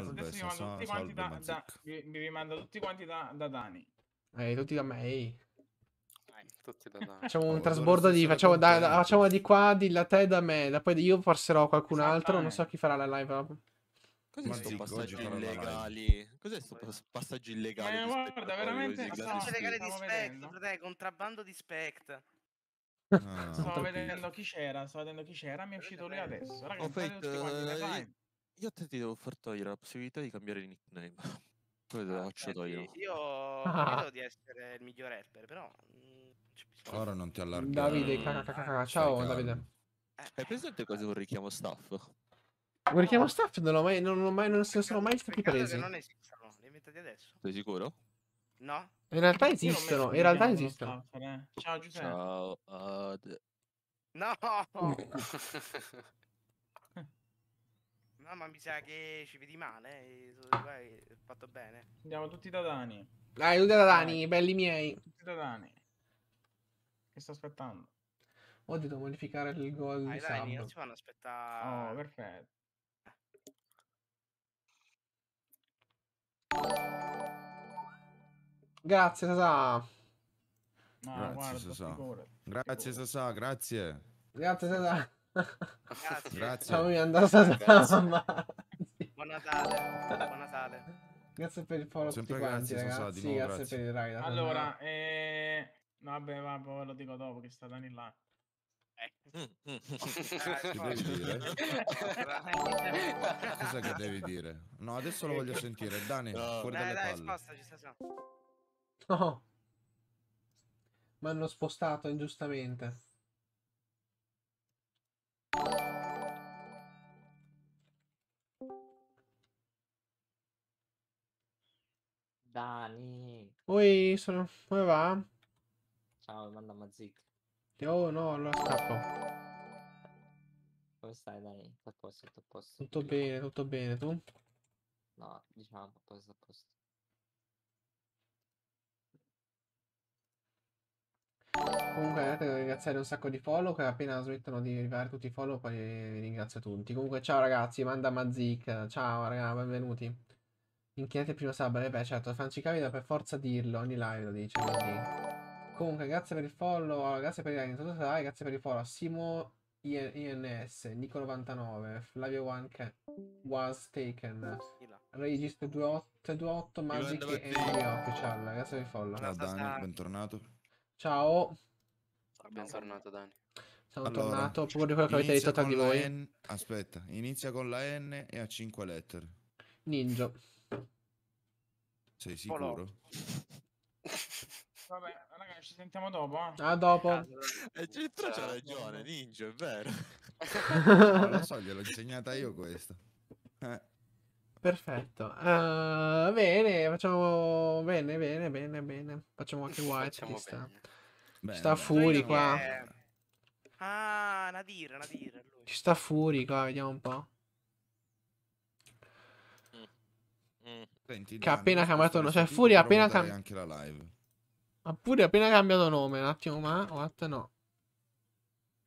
esatto, mi rimando tutti quanti da, da, mi, mi rimanda tutti quanti da, da Dani. Eh, tutti da me. Eh. Facciamo un oh, trasbordo di facciamo da, da, facciamo di qua, di là te e da me, da poi io passerò qualcun esatto. altro, non eh. so chi farà la live. Cos'è questo passaggio illegale? Cos'è sto passaggio illegale? Eh, guarda, veramente passaggio illegale di Spect, fratello, contrabbando di Spect. Ah, stavo vedendo chi c'era, stavo vedendo chi c'era, mi è uscito lui adesso. Ragazzi, oh, fate, uh, io te ti devo far togliere la possibilità di cambiare il nickname. Poi te la ah, faccio togliere. Io credo di essere il miglior helper, però. mm, Ora non ti allargare. Davide, eh. cacacacacà. Ciao, Fai calmo. Davide. Eh. Hai presente quasi un richiamo staff? Guardiamo richiamo staff non l'ho mai, non, l'ho mai, non sono mai stati presi. Sei sicuro? No? In realtà esistono, in realtà esistono. Ciao Giuseppe. Ciao. ad- No! No, ma mi sa che ci vedi male. Hai eh, fatto bene. Andiamo tutti da Dani. Dai, tutti da Dani, Dai. belli miei. Tutti da Dani. Che sta aspettando? Ho detto modificare il gol di Dani, non si fanno aspettare. Oh, perfetto. Grazie Sasà. No, grazie guarda, Sasà. Grazie Sasà, grazie. Grazie Sasà. Grazie. Grazie. Ciao, mi è mamma. Buon Natale. Buon Natale. Grazie per il follow Sempre tutti quanti, grazie, ragazzi. Nuovo, grazie, grazie, per il ride. Allora, eh... vabbè, vabbè, ve lo dico dopo che sta Dani là. Ecco. Cosa che devi dire? No, adesso lo voglio sentire. Dani, no. fuori dai, dalle dai, palle. Sposta, no. Mi hanno spostato ingiustamente. Dani. Oi, sono... come va? Ciao, manda Mazik. Oh no, allora scappo. Come stai Dani? Tutto a posto, tutto a posto. Tutto bene, tutto bene, tu? No, diciamo a posto, a posto. Comunque andate eh, a ringraziare un sacco di follow che appena smettono di arrivare tutti i follow poi vi ringrazio tutti. Comunque ciao ragazzi, manda Mazik, ciao ragazzi, benvenuti. Minchiate primo sabato, beh certo, Franci capita per forza dirlo, ogni live lo dice così. Comunque, grazie per il follow, grazie per il like, grazie per il follow. Simo INS, Nico99, Flavio One che Was Taken, Regist2828, Magic e Official. Grazie per il follow. Ciao Dani, bentornato. Ciao. Bentornato Dani. Sono allora, tornato pure quello che avete detto tra di voi. N... Aspetta, inizia con la N e ha 5 lettere. Ninja. Sei sicuro? Vabbè, ragazzi, ci sentiamo dopo. Eh? Ah, dopo. E eh, c'entra eh, c'ha cioè, ragione, Ninja, è vero. non lo so, gliel'ho insegnata io questo. Eh. Perfetto. Uh, bene, facciamo bene, bene, bene, bene. Facciamo anche White. ci sta, bene, ci sta Fury qua. È... Ah, Nadir, Nadir. Lui. Ci sta Furi qua, vediamo un po'. Senti, che ha appena cambiato nome. Cioè, Furia ha appena cambiato. anche la live. Ha pure appena cambiato nome. Un attimo, ma. What? No.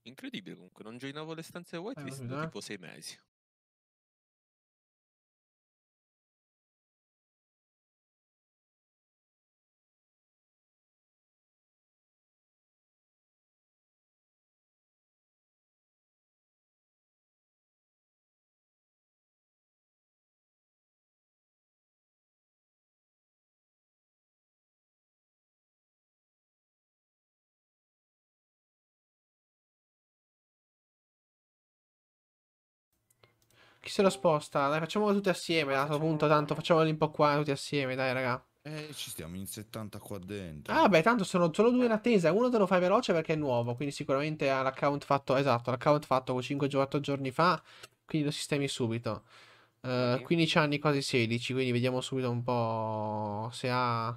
Incredibile comunque, non joinavo le stanze whitelist eh, da eh. tipo sei mesi. Chi se lo sposta? Dai, facciamolo tutti assieme. Dato questo punto, tanto facciamolo un po' qua tutti assieme, dai, raga. Eh, ci stiamo in 70 qua dentro. Ah, beh, tanto sono solo due in attesa. Uno te lo fai veloce perché è nuovo. Quindi sicuramente ha l'account fatto. Esatto, l'account fatto 5-8 giorni fa. Quindi lo sistemi subito. Uh, eh, 15 anni, quasi 16. Quindi vediamo subito un po' se ha.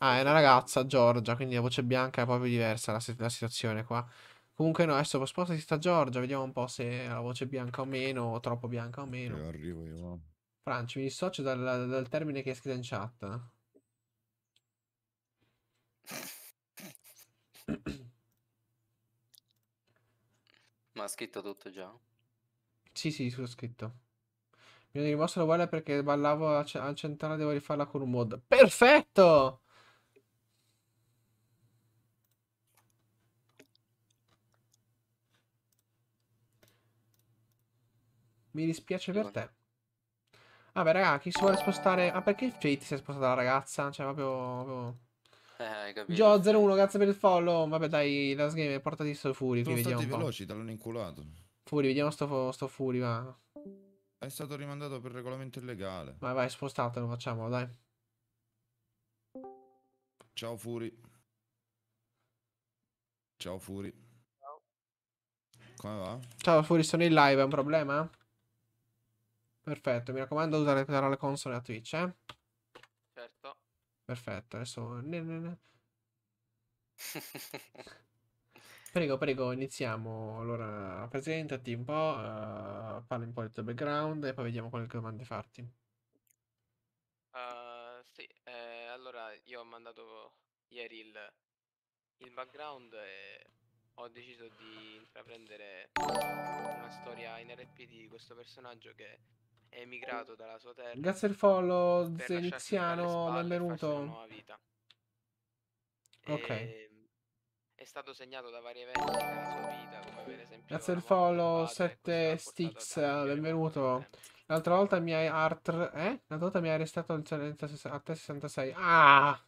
Ah, è una ragazza, Giorgia. Quindi la voce bianca è proprio diversa la, la situazione qua. Comunque no, adesso spostati sta Giorgia, vediamo un po' se ha la voce bianca o meno, o troppo bianca o meno. Io arrivo io. Franci, mi dissocio dal, dal termine che è scritto in chat. Ma ha scritto tutto già? Sì, sì, ho scritto. Mi hanno rimosso la guardia perché ballavo al centrale, devo rifarla con un mod. Perfetto! Mi dispiace per te. Vabbè, raga, chi si vuole spostare... Ah, perché il Fate si è spostata la ragazza? Cioè, proprio... proprio... Eh, hai capito. Gio01, grazie per il follow. Vabbè, dai, Last Game, portati sto Furi, che vediamo un po'. l'hanno inculato. Furi, vediamo sto, sto Furi, va. È stato rimandato per regolamento illegale. Vai, vai, spostatelo, facciamolo, dai. Ciao Furi. Ciao Furi. Ciao. Come va? Ciao Furi, sono in live, è un problema? Perfetto, mi raccomando usare le console a Twitch, eh? Certo. Perfetto, adesso... prego, prego, iniziamo. Allora, presentati un po', uh, parli un po' del tuo background e poi vediamo quali domande farti. Uh, sì, eh, allora io ho mandato ieri il, il background e ho deciso di intraprendere una storia in RP di questo personaggio che è emigrato dalla sua terra. Grazie al follow, Zeniziano, benvenuto. Ok. E... Ehm, è stato segnato da vari eventi della sua vita, come per esempio... Grazie al follow, 7 Sticks, benvenuto. L'altra volta mi hai art... Eh? L'altra volta mi hai arrestato a te 66. Ah!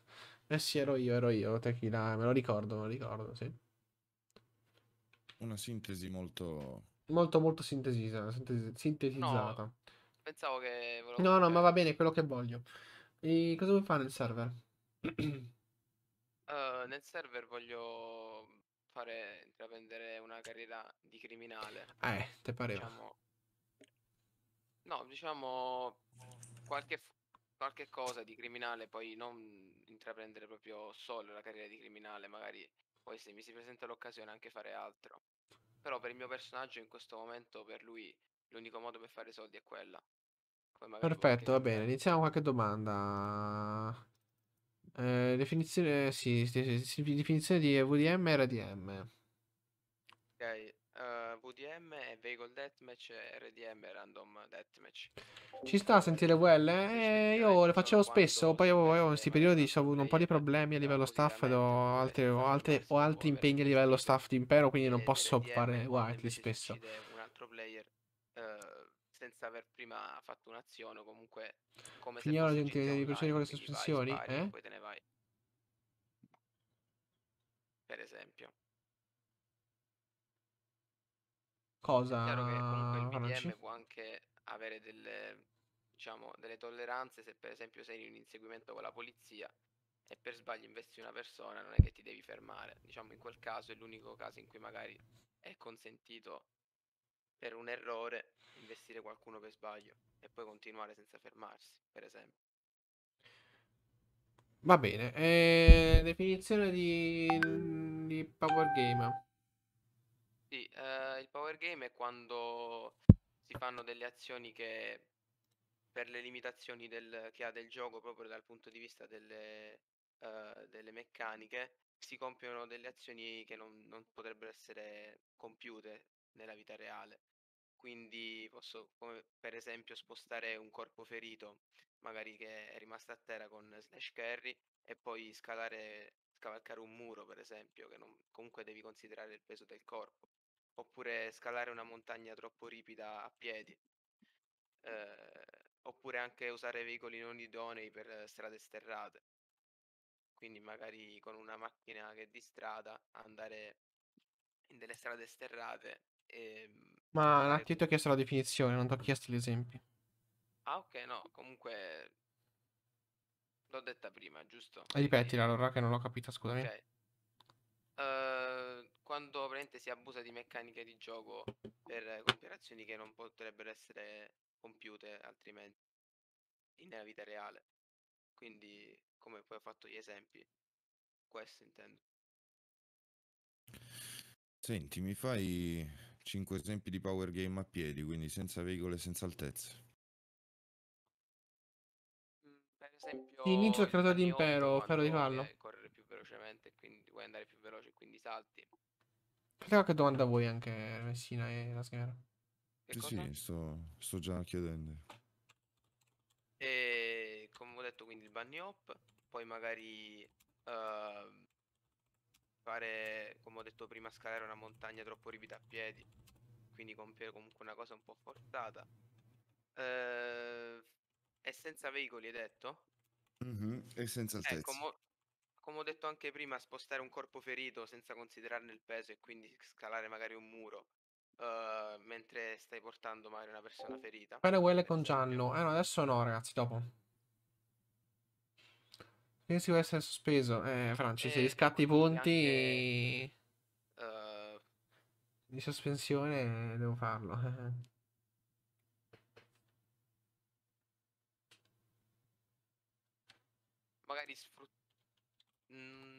Eh sì, ero io, ero io, tequila, me lo ricordo, me lo ricordo, sì. Una sintesi molto... Molto, molto sintetisa, sintesi... sintetizzata. No pensavo che... Volevo... No, no, ma va bene, quello che voglio. E ehm, cosa vuoi fare nel server? Uh, nel server voglio fare, intraprendere una carriera di criminale. Eh, te pareva. Diciamo... No, diciamo qualche, qualche cosa di criminale, poi non intraprendere proprio solo la carriera di criminale, magari poi se mi si presenta l'occasione anche fare altro. Però per il mio personaggio in questo momento, per lui, l'unico modo per fare soldi è quella. Perfetto, va bene. Iniziamo qualche domanda. Eh, definizione, sì, definizione di VDM e RDM. Ok, eh, VDM è Vehicle Deathmatch e RDM è Random Deathmatch. Ci sta a sentire quelle? Eh, eh io le facevo spesso, poi avevo, avevo in questi periodi ho avuto un po' di problemi a livello staff ed ho, altre, ho, altre, ho altri impegni a livello staff di impero, quindi non posso fare wireless spesso. Un altro player eh, senza aver prima fatto un'azione o comunque come Signora, se devi procedere con le sospensioni, vai, spari, eh? poi te ne vai. Per esempio. Cosa? È chiaro che comunque il BDM Arranci? può anche avere delle, diciamo, delle tolleranze se per esempio sei in un inseguimento con la polizia e per sbaglio investi una persona non è che ti devi fermare. Diciamo in quel caso è l'unico caso in cui magari è consentito per un errore investire qualcuno per sbaglio e poi continuare senza fermarsi, per esempio. Va bene, eh, definizione di, di, power game. Sì, eh, il power game è quando si fanno delle azioni che per le limitazioni del, che ha del gioco proprio dal punto di vista delle, uh, delle meccaniche si compiono delle azioni che non, non, potrebbero essere compiute nella vita reale quindi posso come per esempio spostare un corpo ferito, magari che è rimasto a terra con slash carry, e poi scalare, scavalcare un muro per esempio, che non, comunque devi considerare il peso del corpo, oppure scalare una montagna troppo ripida a piedi. Eh, oppure anche usare veicoli non idonei per strade sterrate quindi magari con una macchina che è di strada andare in delle strade sterrate e ehm, ma un attimo ti ho chiesto la definizione, non ti ho chiesto gli esempi. Ah, ok, no, comunque l'ho detta prima, giusto? Ripetila allora che non l'ho capita, scusami. Ok. Uh, quando praticamente si abusa di meccaniche di gioco per operazioni che non potrebbero essere compiute altrimenti nella vita reale. Quindi, come poi ho fatto gli esempi, questo intendo. Senti, mi fai 5 esempi di power game a piedi, quindi senza veicoli e senza altezze. Mm, per esempio, inizio il creatore di impero, ferro di farlo. Eh, correre più velocemente, quindi vuoi andare più veloce, quindi salti. Fate qualche domanda a voi anche, Messina e la schiera. Sì, sì, sto, sto già chiedendo. E come ho detto, quindi il bunny hop, poi magari uh, fare, come ho detto prima, scalare una montagna troppo ripida a piedi quindi compiere comunque una cosa un po' forzata. Eh, è senza veicoli, hai detto? Mm-hmm, e senza eh, altezza. Eh, come, come ho detto anche prima, spostare un corpo ferito senza considerarne il peso e quindi scalare magari un muro. Uh, mentre stai portando magari una persona ferita. Fare quelle con Gianlu. Eh no, adesso no, ragazzi, dopo. Che si può essere sospeso. Eh, Franci, eh, se riscatti i punti. Anche di sospensione eh, devo farlo. Magari sfruttare. Mm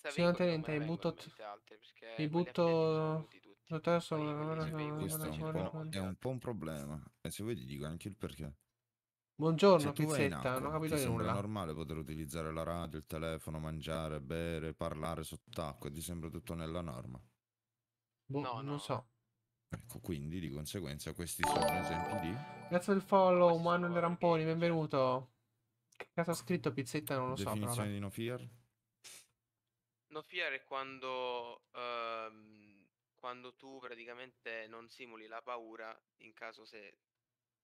senza Signor Tenente, mi butto... Mi butto... Dottor, sono... è un po' un problema. E se vuoi ti dico anche il perché. Buongiorno, pizzetta, non ho capito ti nulla. È normale poter utilizzare la radio, il telefono, mangiare, bere, parlare sott'acqua, ti sembra tutto nella norma? Boh, no, non so. Ecco, quindi di conseguenza questi sono esempi di... Grazie del follow, Manuel Ramponi, benvenuto. Che cosa ha scritto pizzetta non lo Definizione so. Definizione di no fear? No fear è quando, ehm, quando tu praticamente non simuli la paura in caso se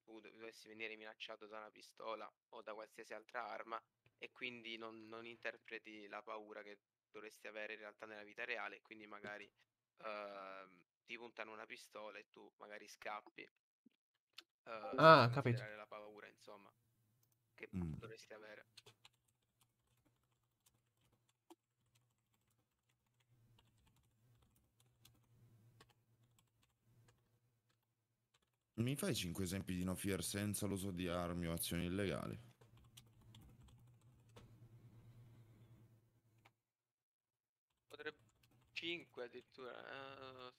tu dovessi venire minacciato da una pistola o da qualsiasi altra arma e quindi non, non interpreti la paura che dovresti avere in realtà nella vita reale, quindi magari ehm, ti puntano una pistola e tu magari scappi. Uh, eh, ah, capito. La paura, insomma, che mm. dovresti avere. Mi fai 5 esempi di no fear senza l'uso di armi o azioni illegali? Potrebbe 5 addirittura. Uh...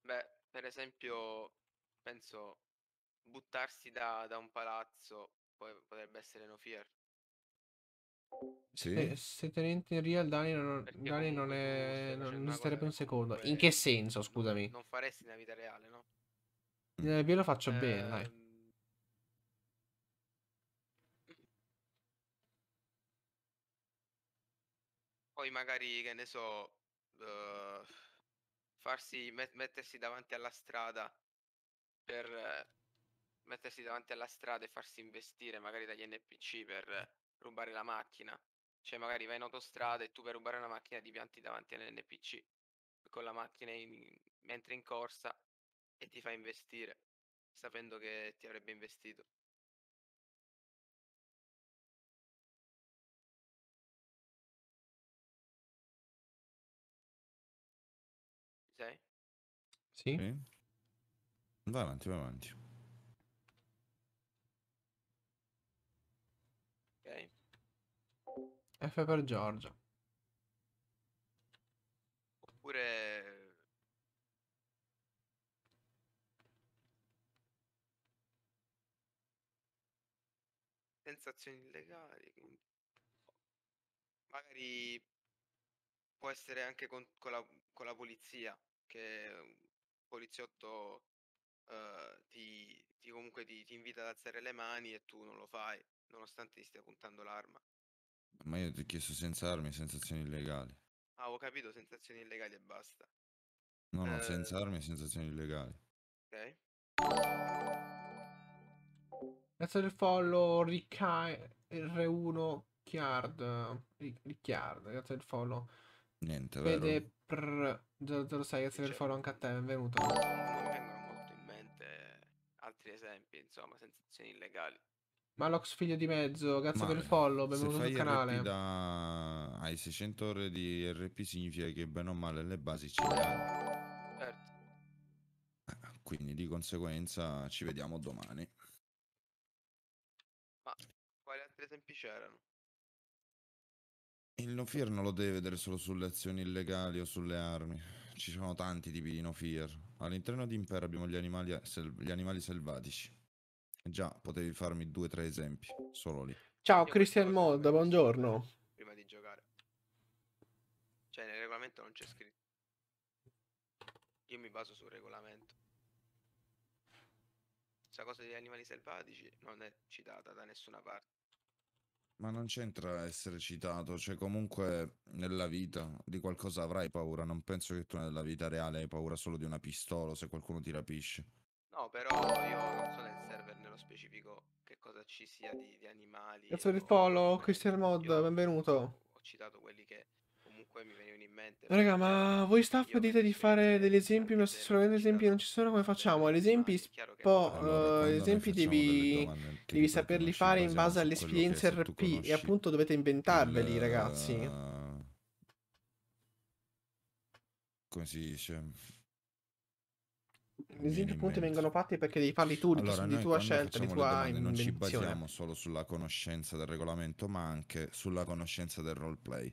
Beh, per esempio, penso buttarsi da, da un palazzo potrebbe essere no fear. Sì. Se, eh, se tenente in real Dani non, Dani non è. Non, non starebbe un secondo. In che senso, scusami? Non faresti nella vita reale, no? Mm. Eh, ve lo faccio eh... bene, dai. Ehm. Poi magari, che ne so, uh, farsi, met- mettersi davanti alla strada per uh, mettersi davanti alla strada e farsi investire magari dagli NPC per uh, rubare la macchina. Cioè magari vai in autostrada e tu per rubare una macchina ti pianti davanti all'NPC con la macchina in, mentre in corsa e ti fa investire, sapendo che ti avrebbe investito. sei? Sì. Sì. Vai avanti, vai avanti. Ok. F per Giorgio. Oppure transazioni illegali. Magari può essere anche con, con, la, con la, polizia, che un poliziotto uh, ti, ti, comunque ti, ti invita ad alzare le mani e tu non lo fai, nonostante ti stia puntando l'arma. Ma io ti ho chiesto senza armi, sensazioni illegali. Ah, ho capito, sensazioni illegali e basta. No, no, eh... senza armi, sensazioni illegali. Ok. Grazie del Follo, Ricca R1 Chiard. Ricchiard, grazie del Follo. Niente, Fede vero. Pr 006, grazie del il cioè, follow anche a te, benvenuto. Non mi vengono molto in mente altri esempi, insomma, sensazioni illegali. Malox figlio di mezzo, grazie Ma per il follow, benvenuto sul canale. RP da... Hai 600 ore di RP significa che bene o male le basi ci sono. Certo. Eh, quindi di conseguenza ci vediamo domani. quali tempi c'erano. Il no fear non lo deve vedere solo sulle azioni illegali o sulle armi, ci sono tanti tipi di no fear. All'interno di Impero abbiamo gli animali, eh, gli animali selvatici. Già, potevi farmi due o tre esempi, solo lì. Ciao Christian Mold, buongiorno. Eh, prima di giocare. Cioè nel regolamento non c'è scritto. Io mi baso sul regolamento. Questa cosa degli animali selvatici non è citata da nessuna parte. Ma non c'entra essere citato, cioè comunque nella vita di qualcosa avrai paura, non penso che tu nella vita reale hai paura solo di una pistola se qualcuno ti rapisce. No, però io non so nel server nello specifico che cosa ci sia di, di animali. Grazie per il follow, Christian Mod, benvenuto. Ho citato quelli che poi mi venivano in mente. Raga, ma voi staff dite di fare degli esempi, ma se solo gli esempi non ci sono, come facciamo? Gli esempi, ah, po', allora, uh, eh, esempi devi, devi saperli fare in base all'esperienza RP e appunto dovete inventarveli, il... ragazzi. Come si dice? Gli esempi appunto vengono fatti perché devi farli tu, allora, di tua scelta, di tua invenzione. Non ci basiamo solo sulla conoscenza del regolamento, ma anche sulla conoscenza del roleplay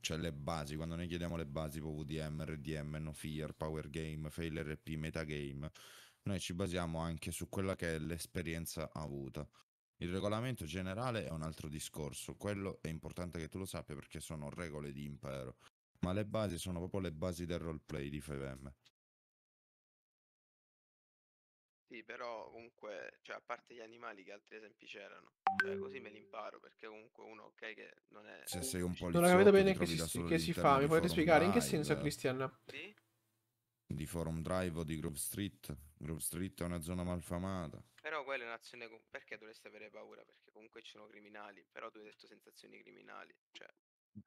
cioè le basi, quando noi chiediamo le basi PVDM, RDM, no fear, power game, fail RP, metagame, noi ci basiamo anche su quella che è l'esperienza avuta. Il regolamento generale è un altro discorso, quello è importante che tu lo sappia perché sono regole di impero, ma le basi sono proprio le basi del roleplay di 5M. Sì, però comunque, cioè, a parte gli animali che altri esempi c'erano, cioè, così me li imparo perché comunque uno, ok, che non è... Se sei un poliziotto, non ho capito bene che si, che si fa, mi potete spiegare in che senso, Christian? Sì? Di Forum Drive o di Grove Street? Grove Street è una zona malfamata. Però quella è un'azione... Perché dovresti avere paura? Perché comunque ci sono criminali, però tu hai detto sensazioni criminali, cioè...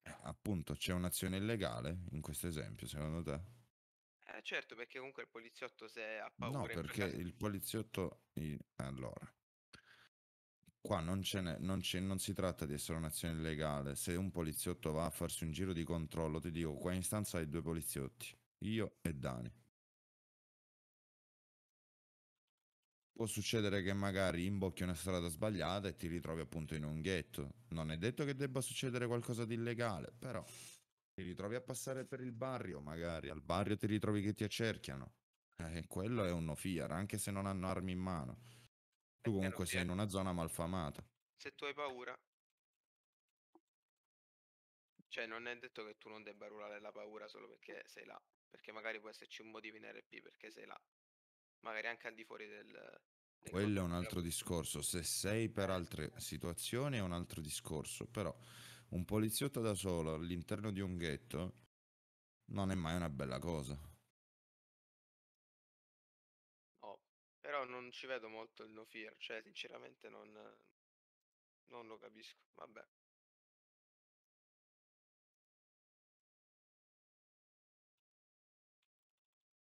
Eh, appunto, c'è un'azione illegale in questo esempio, secondo te? Eh, certo, perché comunque il poliziotto se ha paura... No, perché il poliziotto... Allora, qua non, non, non, si tratta di essere un'azione illegale. Se un poliziotto va a farsi un giro di controllo, ti dico, qua in stanza hai due poliziotti, io e Dani. Può succedere che magari imbocchi una strada sbagliata e ti ritrovi appunto in un ghetto. Non è detto che debba succedere qualcosa di illegale, però ti ritrovi a passare per il barrio, magari al barrio ti ritrovi che ti accerchiano. E eh, quello è un no fear, anche se non hanno armi in mano. Tu comunque sei in una zona malfamata. Se tu hai paura, cioè non è detto che tu non debba rulare la paura solo perché sei là, perché magari può esserci un motivo in RP perché sei là, magari anche al di fuori del, quello è un altro discorso. Se sei per eh. altre situazioni è un altro discorso, però un poliziotto da solo all'interno di un ghetto non è mai una bella cosa. No, però non ci vedo molto il no fear, cioè sinceramente non, non lo capisco, vabbè.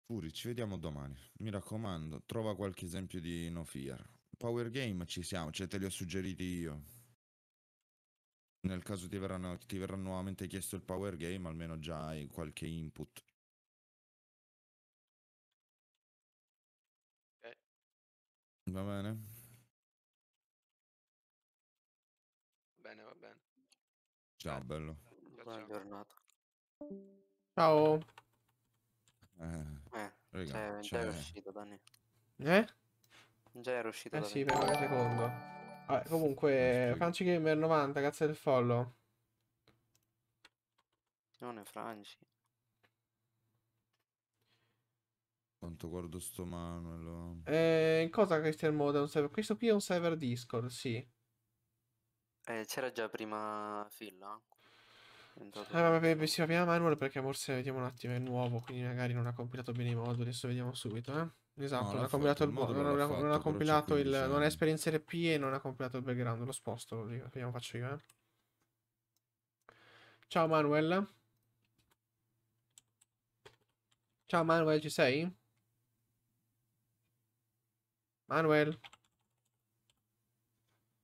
Furi, ci vediamo domani. Mi raccomando, trova qualche esempio di no fear. Power game ci siamo, cioè te li ho suggeriti io nel caso ti verranno, ti verrà nuovamente chiesto il power game, almeno già hai qualche input. Okay. Eh. Va bene? Va bene, va bene. Ciao, bello. Buona giornata. Ciao. Eh, eh raga, cioè, già è cioè. uscito, Dani. Eh? Già era uscito. Eh sì, per un secondo. Vabbè, ah, comunque, Franci Gamer 90, grazie del follow. Non è Franci. Quanto guardo sto Manuel. Eh, cosa Christian Mode? Server... Questo qui è un server Discord, sì. Eh, c'era già prima Phil, eh? no? Ah, vabbè, si va prima Manuel perché forse vediamo un attimo è nuovo, quindi magari non ha compilato bene i moduli. Adesso vediamo subito, eh. Esatto, no, non, ha compilato il modo, non, fatto, non ha compilato il. Diciamo. Non è esperienza RP e non ha compilato il background. Lo sposto, vediamo faccio io. Eh. Ciao Manuel. Ciao Manuel, ci sei? Manuel?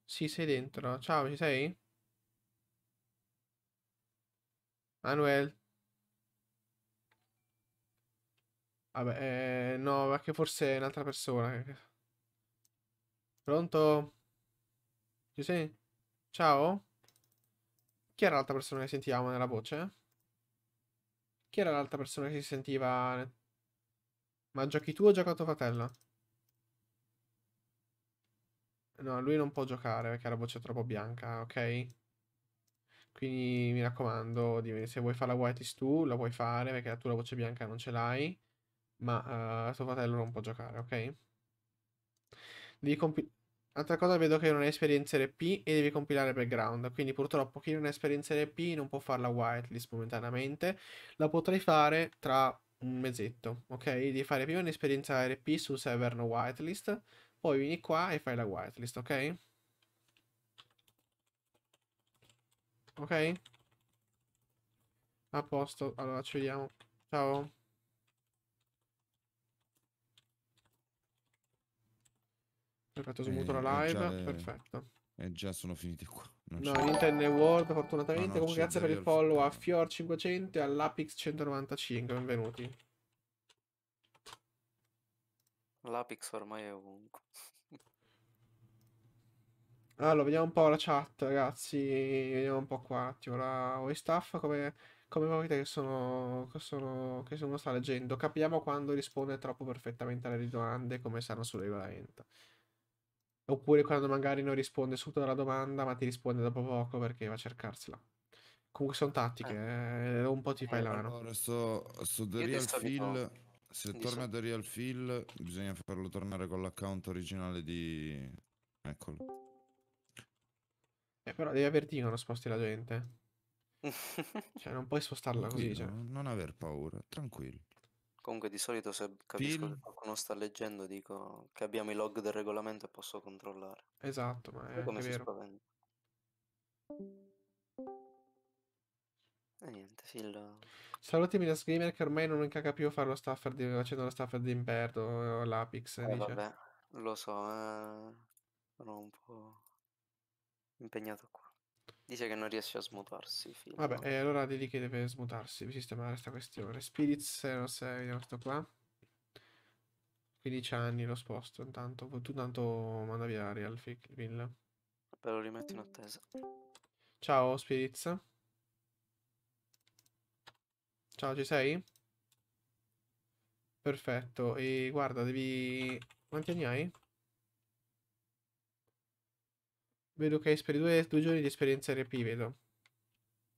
Sì, sei dentro. Ciao, ci sei? Manuel? Vabbè, eh, no, perché forse è un'altra persona. Pronto? Ci sei? Ciao? Chi era l'altra persona che sentivamo nella voce? Chi era l'altra persona che si sentiva... Ma giochi tu o gioca tuo fratello? No, lui non può giocare perché ha la voce troppo bianca, ok? Quindi mi raccomando, se vuoi fare la whiteist tu, la puoi fare perché tu la voce bianca non ce l'hai ma uh, suo fratello non può giocare, ok? Devi compilare... Altra cosa, vedo che non hai esperienza RP e devi compilare background, quindi purtroppo chi non ha esperienza RP non può farla whitelist momentaneamente, la potrei fare tra un mezzetto, ok? Devi fare prima un'esperienza RP sul server no whitelist, poi vieni qua e fai la whitelist, ok? Ok? A posto, allora ci vediamo. Ciao. Perfetto, ho smuto la eh, eh, live. Le... Perfetto. E eh, già sono finiti qua. Non no, Nintendo World, fortunatamente. No, Comunque, grazie per il follow a Fior500 e allapix 195. Benvenuti. L'Apix ormai è ovunque. Allora, vediamo un po' la chat, ragazzi. Vediamo un po' qua. Attimo, la voi staff come, come volete che sono, che sono che sono sta leggendo. Capiamo quando risponde troppo perfettamente alle domande, come sanno sul regolamento. Oppure quando magari non risponde subito alla domanda, ma ti risponde dopo poco perché va a cercarsela. Comunque sono tattiche, eh. Eh, un po' ti fai eh, l'ano. Allora, su The Real Phil, se di torna so. The Real Phil, bisogna farlo tornare con l'account originale di... Eccolo. Eh, però devi aver Dino, non sposti la gente. cioè, non puoi spostarla così. Cioè. Non aver paura, tranquillo. Comunque di solito se capisco Film. che qualcuno sta leggendo dico che abbiamo i log del regolamento e posso controllare. Esatto, ma è, come è si vero. Spaventa. E niente, sì. Lo... Saluti Minas Gamer che ormai non caga più a fare lo staffer di... facendo lo staffer di Imperdo eh, l'Apex. Eh, vabbè, lo so, eh... sono un po' impegnato qua. Dice che non riesce a smutarsi. Fino. Vabbè, eh, allora Dedi che deve smutarsi. Sistemare questa questione. Spirits 06, vediamo sto qua. 15 anni lo sposto. Intanto, tu intanto manda via Arial Villa. Vabbè, lo rimetto in attesa. Ciao, Spirits. Ciao, ci sei? Perfetto. E guarda, devi. Quanti anni hai? Vedo che hai due, due giorni di esperienza RP, vedo.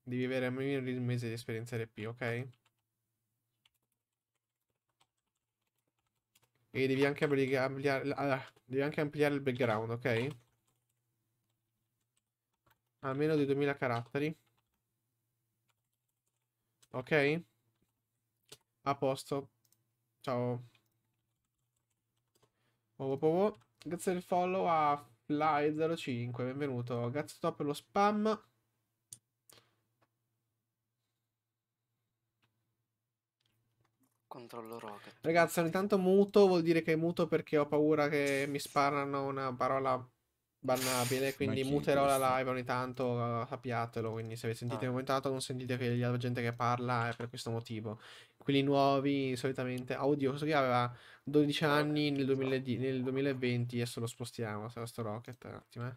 Devi avere almeno un mese di esperienza RP, ok? E devi anche ampliare, ah, devi anche ampliare il background, ok? Almeno di 2000 caratteri. Ok? A posto. Ciao. Oh, oh, oh. Grazie del follow a Live 05 benvenuto. Grazie top per lo spam. Controllo rocket. Ragazzi, ogni tanto muto vuol dire che muto perché ho paura che mi sparano una parola bannabile, quindi muterò la live ogni tanto, eh, sappiatelo, quindi se sentite ah. un momentato non sentite che la gente che parla è per questo motivo. Quelli nuovi solitamente, audio, questo qui aveva 12 anni nel, 2000, nel 2020, adesso lo spostiamo, sarà sto Rocket, un attimo, eh.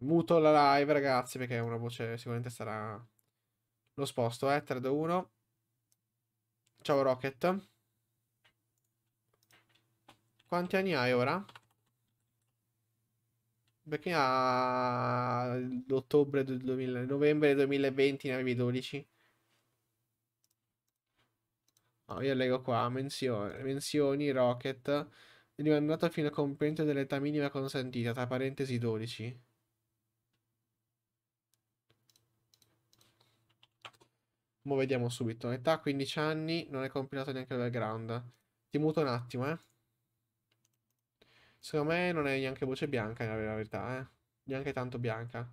Muto la live, ragazzi, perché è una voce, sicuramente sarà... Lo sposto, eh, 3, 1. Ciao Rocket. Quanti anni hai ora? Perché a ottobre del 2000, novembre 2020 ne avevi 12? No, io leggo qua, menzione, menzioni, Rocket, rimandato fino al compimento dell'età minima consentita, tra parentesi 12. Mo' vediamo subito. Età 15 anni, non è compilato neanche il background. Ti muto un attimo, eh. Secondo me non è neanche voce bianca, in verità, eh. Neanche tanto bianca.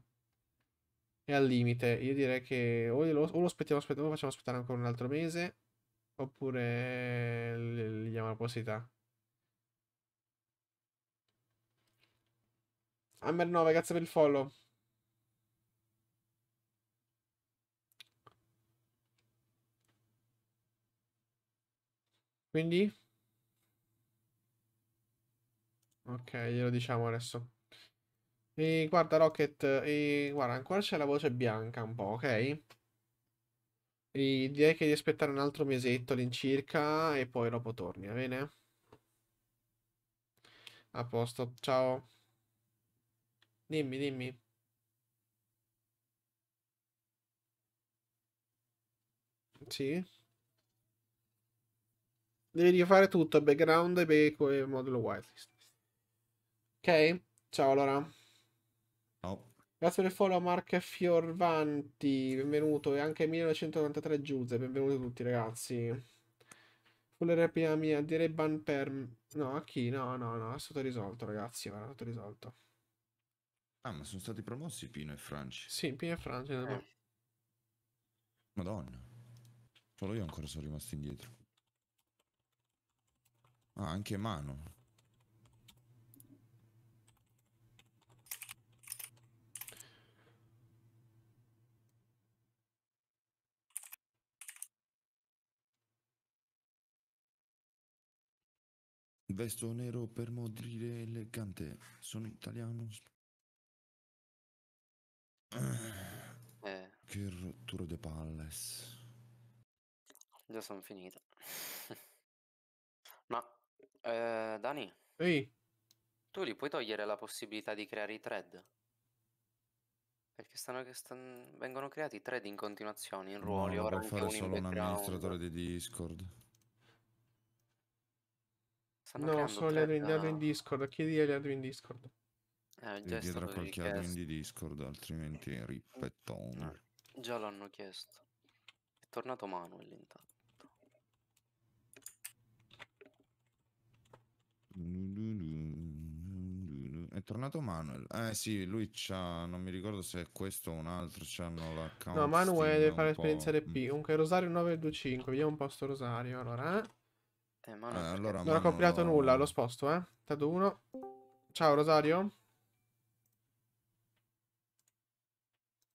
È al limite. Io direi che o lo, o lo aspettiamo, aspettiamo, facciamo aspettare ancora un altro mese. Oppure li chiama apposità. Hammer 9, grazie per il follow. Quindi? Ok, glielo diciamo adesso. E guarda Rocket, e guarda, ancora c'è la voce bianca un po', ok? direi che di aspettare un altro mesetto all'incirca e poi dopo torni, va bene? A posto, ciao. Dimmi, dimmi. Sì. Devi rifare tutto, background e, e modulo whitelist. Ok, ciao allora. Grazie del follow a Mark Fiorvanti, benvenuto, e anche 1983 Giuse, benvenuti tutti ragazzi. Fuller rapida mia, direi ban per... No, a chi? No, no, no, è stato risolto ragazzi, è stato risolto. Ah, ma sono stati promossi Pino e Franci? Sì, Pino e Franci. Eh. Madonna. Solo io ancora sono rimasto indietro. Ah, anche Mano. Vesto nero per morire elegante. Sono italiano. Eh, Che rottura de palles. già sono finito. Ma, eh, Dani, Ehi, tu li puoi togliere la possibilità di creare i thread? Perché stanno, che stan- vengono creati thread in continuazione, in ruoli, lo ora può fare solo un amministratore di Discord no, sono le admin, no. in Discord. Chiedi agli admin in Discord. Eh, già dietro a qualche admin di Discord, altrimenti ripetone. Eh, già l'hanno chiesto. È tornato Manuel intanto. È tornato Manuel. Eh sì, lui c'ha. Non mi ricordo se è questo o un altro. C'hanno l'account. No, Manuel deve fare l'esperienza RP. Mm. Comunque, Rosario 925. Vediamo un posto Rosario. Allora, eh. Eh, ma no, eh, allora non ho mano... compilato nulla, lo sposto, eh. Tanto uno. Ciao Rosario.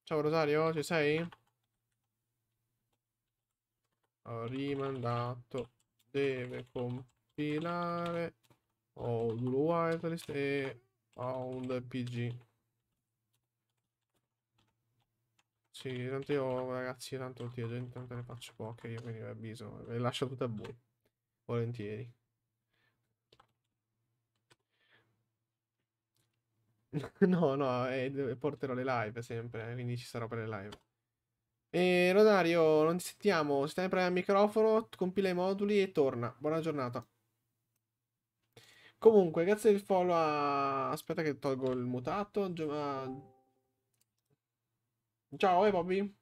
Ciao Rosario, ci sei? Ho rimandato. Deve compilare. Oh, Dulu Wireless e Hound PG. Sì, tanto io ragazzi, tanto ti gente, tanto ne faccio poche, io quindi ho avviso, le lascio tutte a voi volentieri. No, no, eh, porterò le live sempre, eh, quindi ci sarò per le live. E Rodario, non ti sentiamo, stai prendendo il microfono, compila i moduli e torna. Buona giornata. Comunque, grazie del follow a... Aspetta che tolgo il mutato. Ciao, eh, Bobby.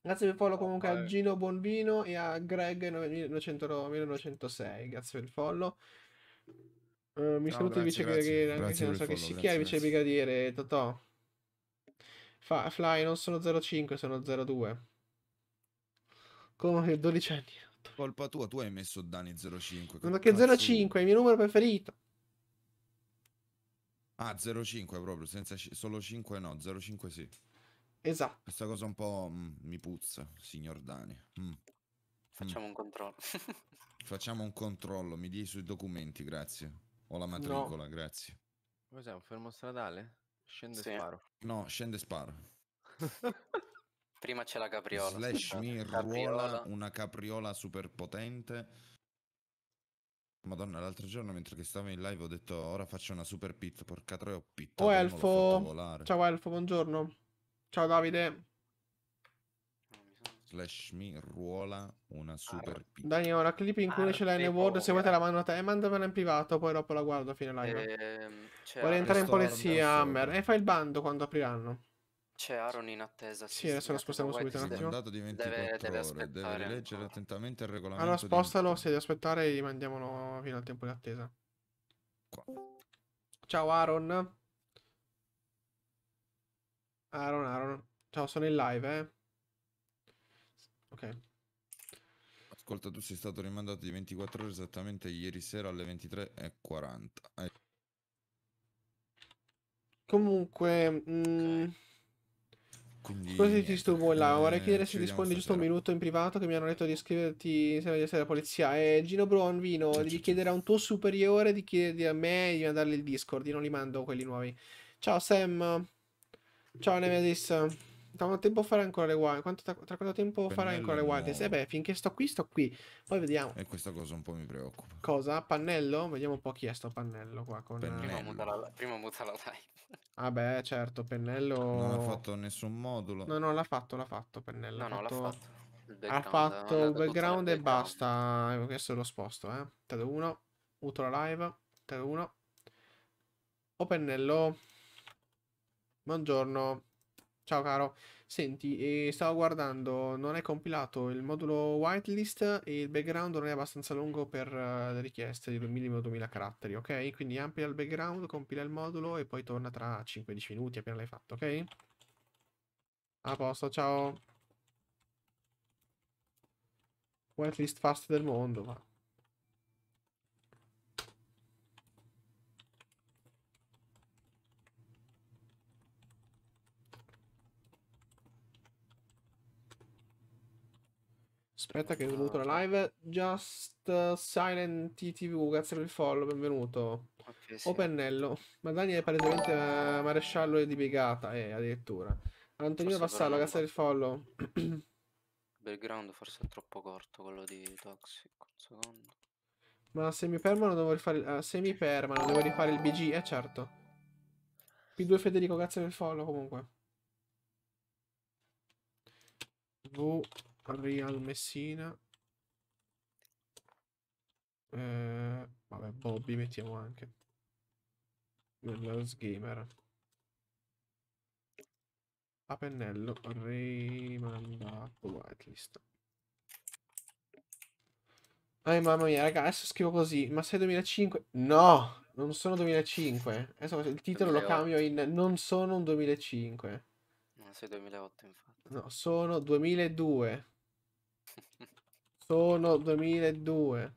Grazie per il follow comunque a Gino Bonvino e a Greg 1906. Grazie per il follow. Uh, mi no, saluta il vice brigadiere, anche se non so che si chiama il vice brigadiere, Totò. fly, non sono 05, sono 02. Come 12 anni. Colpa tua, tu hai messo danni 05. Ma che 05 è il mio numero preferito. Ah, 05 proprio, senza, solo 5 no, 05 sì. Esatto. Questa cosa un po' mh, mm, mi puzza, signor Dani. Mm. mm. Facciamo mm. un controllo. Facciamo un controllo, mi dia sui documenti, grazie. Ho la matricola, no. grazie. Cos'è, un fermo stradale? Scende sì. sparo. No, scende sparo. Prima c'è la capriola. Slash mi ruola una capriola super potente. Madonna, l'altro giorno mentre stavo in live ho detto ora faccio una super pit, porca troia ho pittato. Oh Elfo, ciao Elfo, buongiorno. Ciao Davide. Eh, Slash mi ruola una super P. Daniele, una clip in cui ah, c'è la N-Word, se vuoi la mando a te, mandamela in privato, poi dopo la guardo a fine live. Ehm, Vuole entrare in polizia, Hammer. e fai il bando quando apriranno. C'è Aaron in attesa. Sì, adesso lo spostiamo subito un attimo. Deve, deve, aspettare deve leggere attentamente il regolamento. Allora spostalo, di... se devi aspettare, rimandiamolo fino al tempo di attesa. Qua. Ciao Aaron. Aaron, Aaron. Ciao, sono in live, eh. Ok. Ascolta, tu sei stato rimandato di 24 ore esattamente ieri sera alle 23.40. Eh. Comunque... Mm... Quindi, Scusi ti disturbo là, vorrei eh, chiedere se rispondi giusto un minuto in privato che mi hanno detto di iscriverti se di essere la polizia. E eh, Gino Bronvino, devi c'è chiedere c'è. a un tuo superiore di chiedere a me di mandarle il Discord, io non li mando quelli nuovi. Ciao Sam. Ciao Nemesis. Tra quanto tempo farà ancora le guardie? Quanto, tra, quanto tempo Pennello farà ancora le guardie? Eh beh, finché sto qui, sto qui. Poi vediamo. E questa cosa un po' mi preoccupa. Cosa? Pannello? Vediamo un po' chi è sto pannello qua. Con... Pennello. Prima muta la live. Ah beh, certo, pennello... Non ha fatto nessun modulo. No, no, l'ha fatto, l'ha fatto, pennello. No, no, l'ha fatto. Ha fatto il background, fatto background e basta. Adesso lo sposto, eh. 3, 1. Uto la live. 3, 1. Oh, pennello... Buongiorno. Ciao caro. Senti, eh, stavo guardando, non è compilato il modulo whitelist e il background non è abbastanza lungo per eh, le richieste di minimo 2000 caratteri, ok? Quindi amplia il background, compila il modulo e poi torna tra 5-10 minuti appena l'hai fatto, ok? A posto, ciao. Whitelist fast del mondo, va. Aspetta che è venuto la live. Just uh, Silent TV, grazie per il follow, benvenuto. Okay, sì. O oh, pennello. Ma Daniel è palesemente uh, maresciallo e di brigata, eh, addirittura. Antonino Vassallo, grazie per il follow. Background forse è troppo corto quello di Toxic, un secondo. Ma se mi permano devo rifare... Uh, mi permano devo rifare il eh, BG, eh certo. P2 Federico, grazie per il follow comunque. V Real Messina. Eh, vabbè, Bobby mettiamo anche. Nell'House Gamer. A pennello, rimandato whitelist. Ai mamma mia, raga, adesso scrivo così, ma sei 2005? No, non sono 2005. Adesso il titolo 2008. lo cambio in non sono un 2005. Non sei 2008, infatti. No, sono 2002. Sono 2002.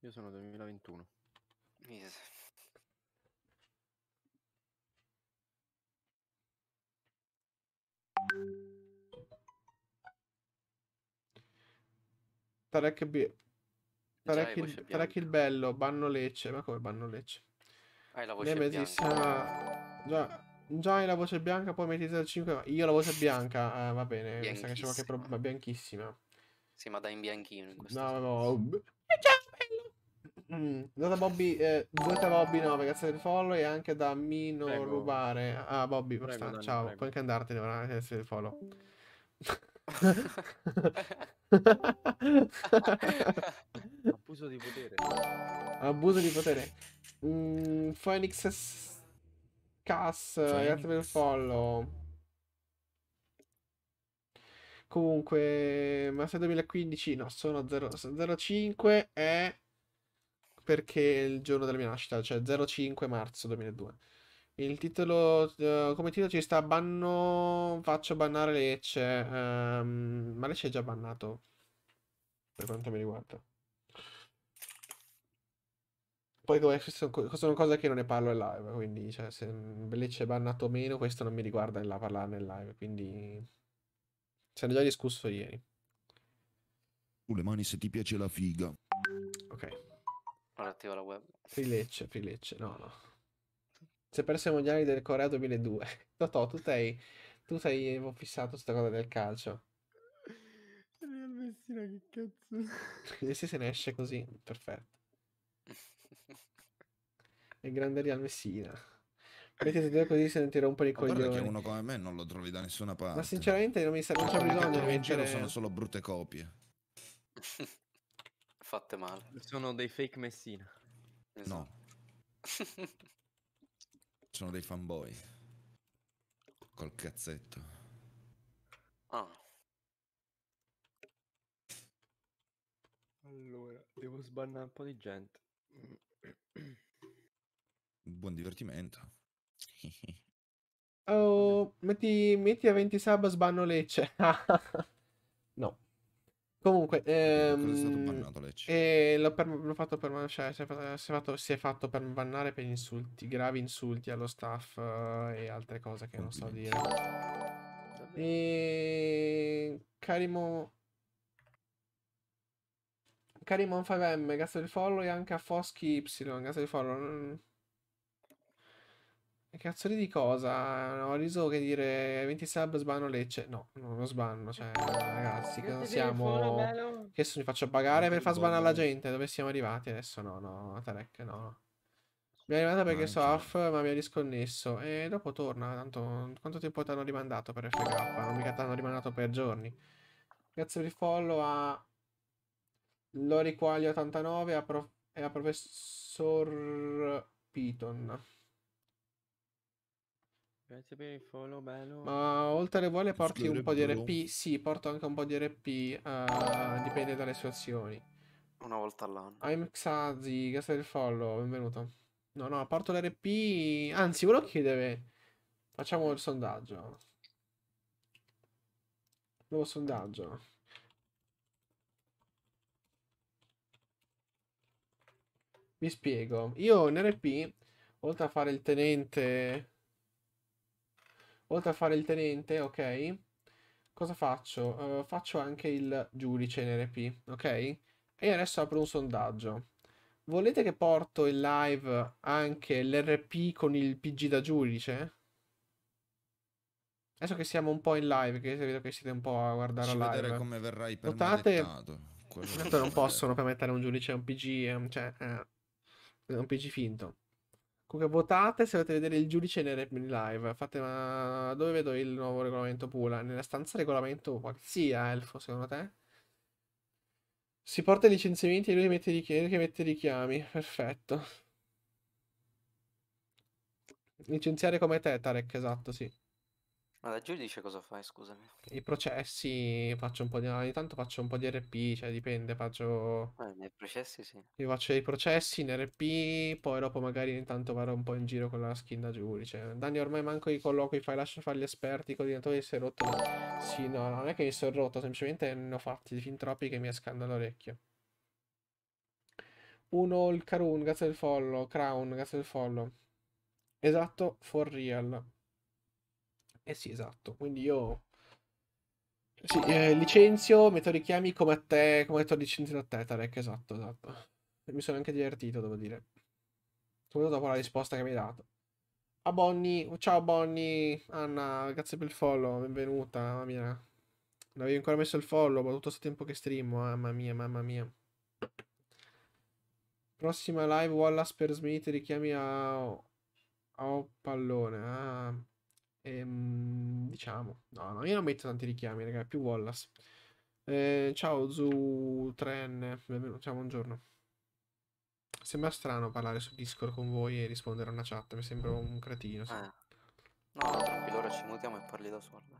Io sono 2021. Yes. Tarek B. Tarek, il, Tarek il bello, banno Lecce. Ma come banno Lecce? Hai la voce Nemesis, bianca. Ah, già, già hai la voce bianca, poi metti 05. Io la voce bianca, ah, va bene. Mi sa che c'è qualche problema. Bianchissima. Sì, ma da in bianchino in questo No, senso. no. Ciao, eh, bello. Mm, da Bobby, eh, Dota Bobby 9, grazie del follow e anche da Mino prego. Rubare. Ah, Bobby, prego, Dani, ciao, prego. puoi anche andartene, grazie del follow. Abuso di potere. Abuso di potere. Mm, Phoenix Cass, grazie del follow. Comunque, Marseille 2015, no, sono 0, 05 è perché è il giorno della mia nascita, cioè 05 marzo 2002. Il titolo, eh, come titolo ci sta Banno, faccio bannare Lecce, um, ehm, ma Lecce è già bannato, per quanto mi riguarda. Poi questa è una che non ne parlo in live, quindi cioè, se Lecce è bannato o meno, questo non mi riguarda nella in live, quindi se ne già discusso ieri. Tu mani se ti piace la figa. Ok. Ora attiva la web. Filecce, filecce. no, no. Se è perso i mondiali del Corea 2002. Totò, tu sei, tu sei fissato sta cosa del calcio. Real Messina, che cazzo. E se se ne esce così, perfetto. Il grande Real Messina. Mettete due così se non ti rompo i coglioni. Perché uno come me non lo trovi da nessuna parte. Ma sinceramente non mi sa non c'è bisogno di mettere... sono solo brutte copie. Fatte male. Sono dei fake Messina. Esatto. No. sono dei fanboy. Col cazzetto. Ah. Allora, devo sbannare un po' di gente. Buon divertimento. Oh, metti, metti a 20 sub sbanno Lecce. no. Comunque, ehm, eh, l'ho, per, l'ho, fatto per cioè, si, è fatto, per bannare per insulti, gravi insulti allo staff eh, e altre cose che non so dire. E... Ehm, Carimo Carimon 5M, grazie del follow e anche a Foschi Y, grazie del follow. Eh, Cazzoli di cosa? Ho riso che dire 20 sub sbanno Lecce. No, non lo sbanno, cioè ragazzi, che non siamo che se mi faccio pagare per far sbannare la gente, dove siamo arrivati adesso? No, no, Tarek, no. Mi è arrivata perché ah, so off, ma mi ha disconnesso e dopo torna, tanto quanto tempo ti hanno rimandato per FK? Non mica ti hanno rimandato per giorni. Grazie per il follow a Lori Quaglia 89 e a, prof... e a professor Piton. Grazie per il follow, bello. Ma oltre alle vuole porti Scusa, un po' di RP? Sì, porto anche un po' di RP, uh, eh, dipende dalle sue azioni. Una volta all'anno. I'm Xazi, grazie per il follow, benvenuto. No, no, porto l'RP... Anzi, volevo chiedere... Facciamo il sondaggio. Nuovo sondaggio. Mi spiego. Io in RP, oltre a fare il tenente Oltre a fare il tenente, ok? Cosa faccio? Uh, faccio anche il giudice in RP, ok? E adesso apro un sondaggio. Volete che porto in live anche l'RP con il PG da giudice? Adesso che siamo un po' in live, che vedo che siete un po' a guardare Ci a live. come verrai Notate... Tanto non possono permettere un giudice un PG, ehm, cioè, eh, un PG finto. Comunque votate se volete vedere il giudice nel Redmi Live. Fate ma... dove vedo il nuovo regolamento Pula? Nella stanza regolamento qualsia eh, elfo, secondo te? Si porta i licenziamenti e lui che mette, richi- richiami. Perfetto. Licenziare come te, Tarek, esatto, sì. Ma da giudice cosa fai, scusami? I processi, faccio un po' di... ogni tanto faccio un po' di RP, cioè dipende, faccio... Eh, nei processi sì. Io faccio i processi in RP, poi dopo magari intanto vado un po' in giro con la skin da giudice. Cioè, Danni ormai manco i colloqui, fai lascia fare gli esperti, i coordinatori si è rotto... Sì, no, non è che mi sono rotto, semplicemente ne ho fatti fin troppi che mi escano l'orecchio. Uno, il Karun, grazie del follow, Crown, grazie del follow. Esatto, for real. Eh sì, esatto. Quindi io sì, eh, licenzio, metto richiami come a te, come ti ho licenziato a te, Tarek, esatto, esatto. mi sono anche divertito, devo dire. Soprattutto dopo la risposta che mi hai dato. A Bonnie, ciao Bonnie, Anna, grazie per il follow, benvenuta, mamma mia. Non avevi ancora messo il follow, ma tutto questo tempo che stream, eh, mamma mia, mamma mia. Prossima live Wallace per Smith, richiami a... a pallone, ah... Ehm, diciamo, no, no, io non metto tanti richiami, raga, più Wallace. Eh, ciao Zu Tren, benvenuto, ciao, buongiorno. Sembra strano parlare su Discord con voi e rispondere a una chat, mi sembra mm. un cretino. Sì. Eh. No, tranquillo, ora ci mutiamo e parli da solo, dai.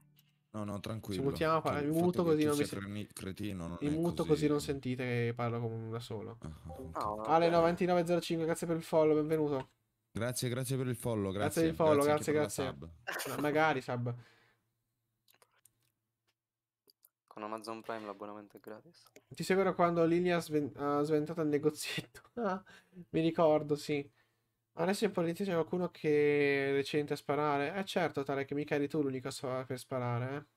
No, no, tranquillo. Ci mutiamo, parla, mi muto così non mi sentite. Cretino, non mi muto così... così non sentite che parlo da solo. Uh ah, -huh. no, Ale9905, grazie per il follow, benvenuto. Grazie, grazie per il follow. Grazie, grazie per il follow, grazie, grazie. grazie. Sub. Magari sub. Con Amazon Prime l'abbonamento è gratis. Ti seguono quando Lilia ha, sven- ha sventato il negozietto. mi ricordo, sì. Adesso in polizia c'è qualcuno che è recente a sparare? Eh certo, Tarek, mica eri tu l'unico a sparare per sparare, eh.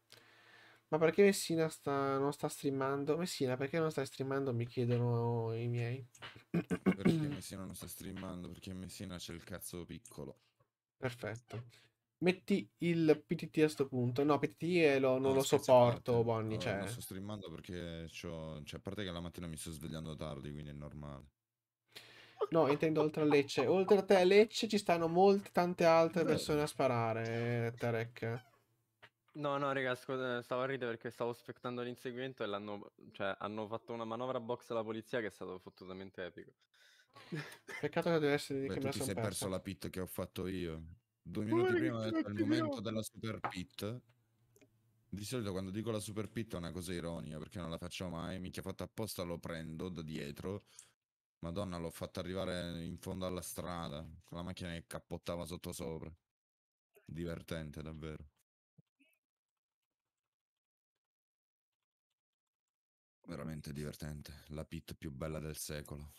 Ma perché Messina sta, non sta streamando? Messina, perché non stai streamando? Mi chiedono i miei. Perché Messina non sta streamando? Perché Messina c'è il cazzo piccolo. Perfetto. Metti il PTT a sto punto. No, PTT lo, non, non lo sopporto, Bonnie. cioè... Non sto streamando perché cioè, a parte che la mattina mi sto svegliando tardi, quindi è normale. No, intendo oltre a Lecce. Oltre a te a Lecce ci stanno molte, tante altre persone a sparare, Tarek. No, no, raga, scu- eh, stavo a ridere perché stavo aspettando l'inseguimento e l'hanno, cioè, hanno fatto una manovra box alla polizia che è stato fottutamente epico. Peccato che deve essere Beh, che me ti sei perso. perso la pit che ho fatto io. Due minuti prima ho il momento della super pit. Di solito quando dico la super pit è una cosa ironica perché non la faccio mai. Minchia fatta apposta lo prendo da dietro. Madonna, l'ho fatta arrivare in fondo alla strada con la macchina che cappottava sotto sopra. Divertente davvero. veramente divertente. La pit più bella del secolo.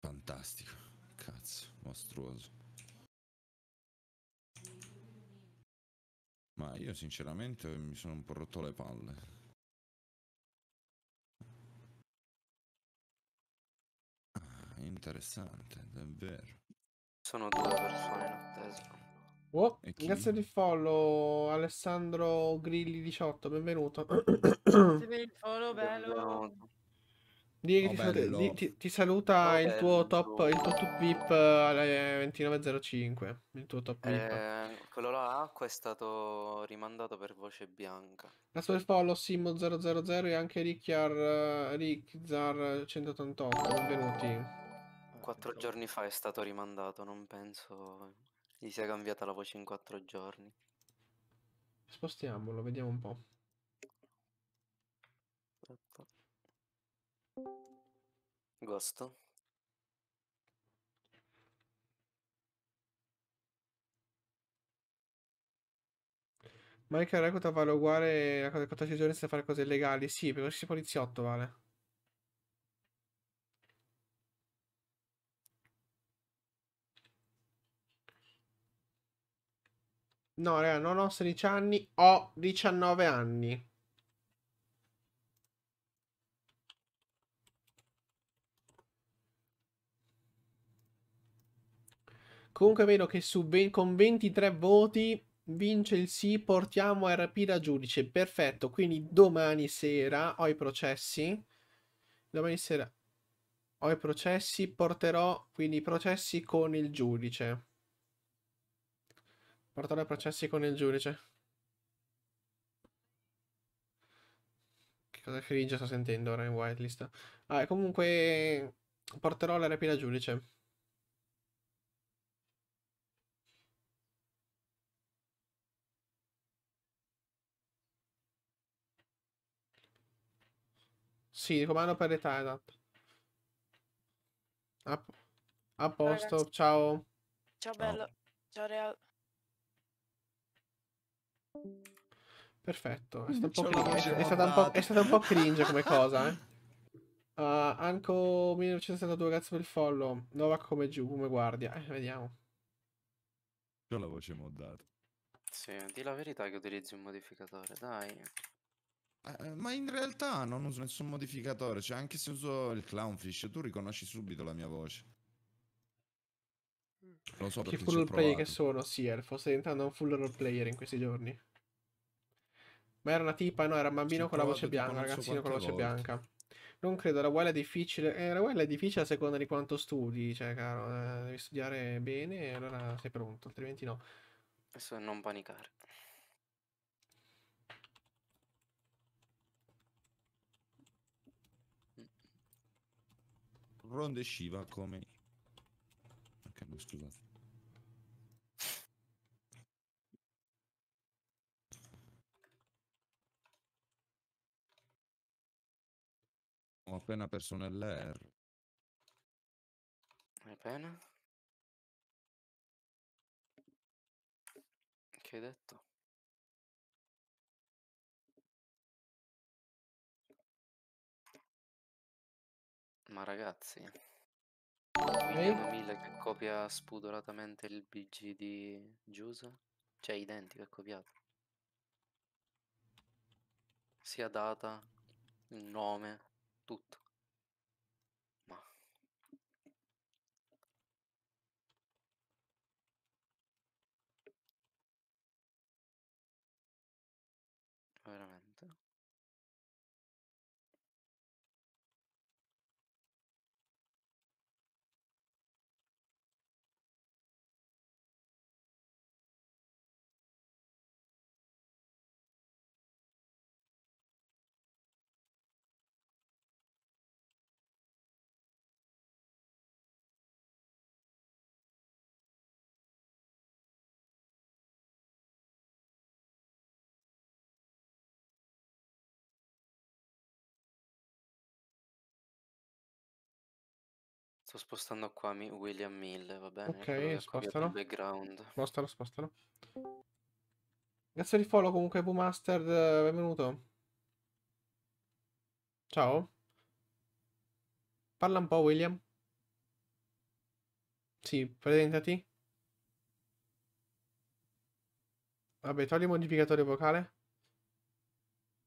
Fantastico. Cazzo, mostruoso. Ma io sinceramente mi sono un po' rotto le palle. Ah, interessante, davvero. Sono due persone in attesa. Oh, grazie del follow Alessandro Grilli18, benvenuto. grazie per il follow, bello. Dì, oh, ti, bello. Ti, ti, saluta oh, il, tuo top, il tuo top VIP alle 29.05. Il tuo top eh, VIP. Eh, quello là acqua è stato rimandato per voce bianca. Grazie del follow Simo000 e anche Rickyar, Rickzar188, benvenuti. Quattro giorni fa è stato rimandato, non penso gli si è cambiata la voce in quattro giorni. Spostiamolo, vediamo un po'. Aspetta. Gosto. Ma anche la recluta vale uguale la cosa di sta a fare cose illegali? Sì, perché sei poliziotto, vale. No, raga, non ho 16 anni, ho 19 anni. Comunque vedo che su, con 23 voti vince il sì, portiamo RP da giudice. Perfetto, quindi domani sera ho i processi. Domani sera ho i processi, porterò quindi i processi con il giudice. Portare a processi con il giudice. Che cosa cringe sta sentendo ora in whitelist? Ah, comunque porterò la rapida giudice. Sì, comando per l'età, esatto. A, a posto, Ragazzi. ciao. Ciao bello, ciao Real. Perfetto, mm. è stata, un po, cringe, è, è, un po', è stata un po' cringe come cosa, eh. Uh, Anco 1972, grazie per il follow. Nova come giù, come guardia. Eh, vediamo. C'ho la voce moddata. Sì, di la verità che utilizzi un modificatore, dai. Eh, eh ma in realtà non uso nessun modificatore, cioè anche se uso il clownfish, tu riconosci subito la mia voce. Mm. Non so che full role che sono, sì, Elfo, stai diventando un full roleplayer in questi giorni. Ma era una tipa, no, era un bambino con la voce bianca, un ragazzino con la voce volte. bianca. Non credo, la guerra è difficile. Eh, la guerra è difficile a seconda di quanto studi, cioè, caro, eh, devi studiare bene e allora sei pronto, altrimenti no. Adesso non panicare. Ronde Shiva come scusate. Ho appena perso nell'air. Appena? Che hai detto? Ma ragazzi... Minimo 1000 che copia spudoratamente il BG di Giusa. Cioè, identico, è copiato. Sia data, il nome, tutto. Sto spostando qua William Mill, va bene. Ok, spostalo. Background. Spostalo, spostalo. Grazie di follow comunque, Boomasterd, eh, benvenuto. Ciao. Parla un po', William. Sì, presentati. Vabbè, togli il modificatore vocale.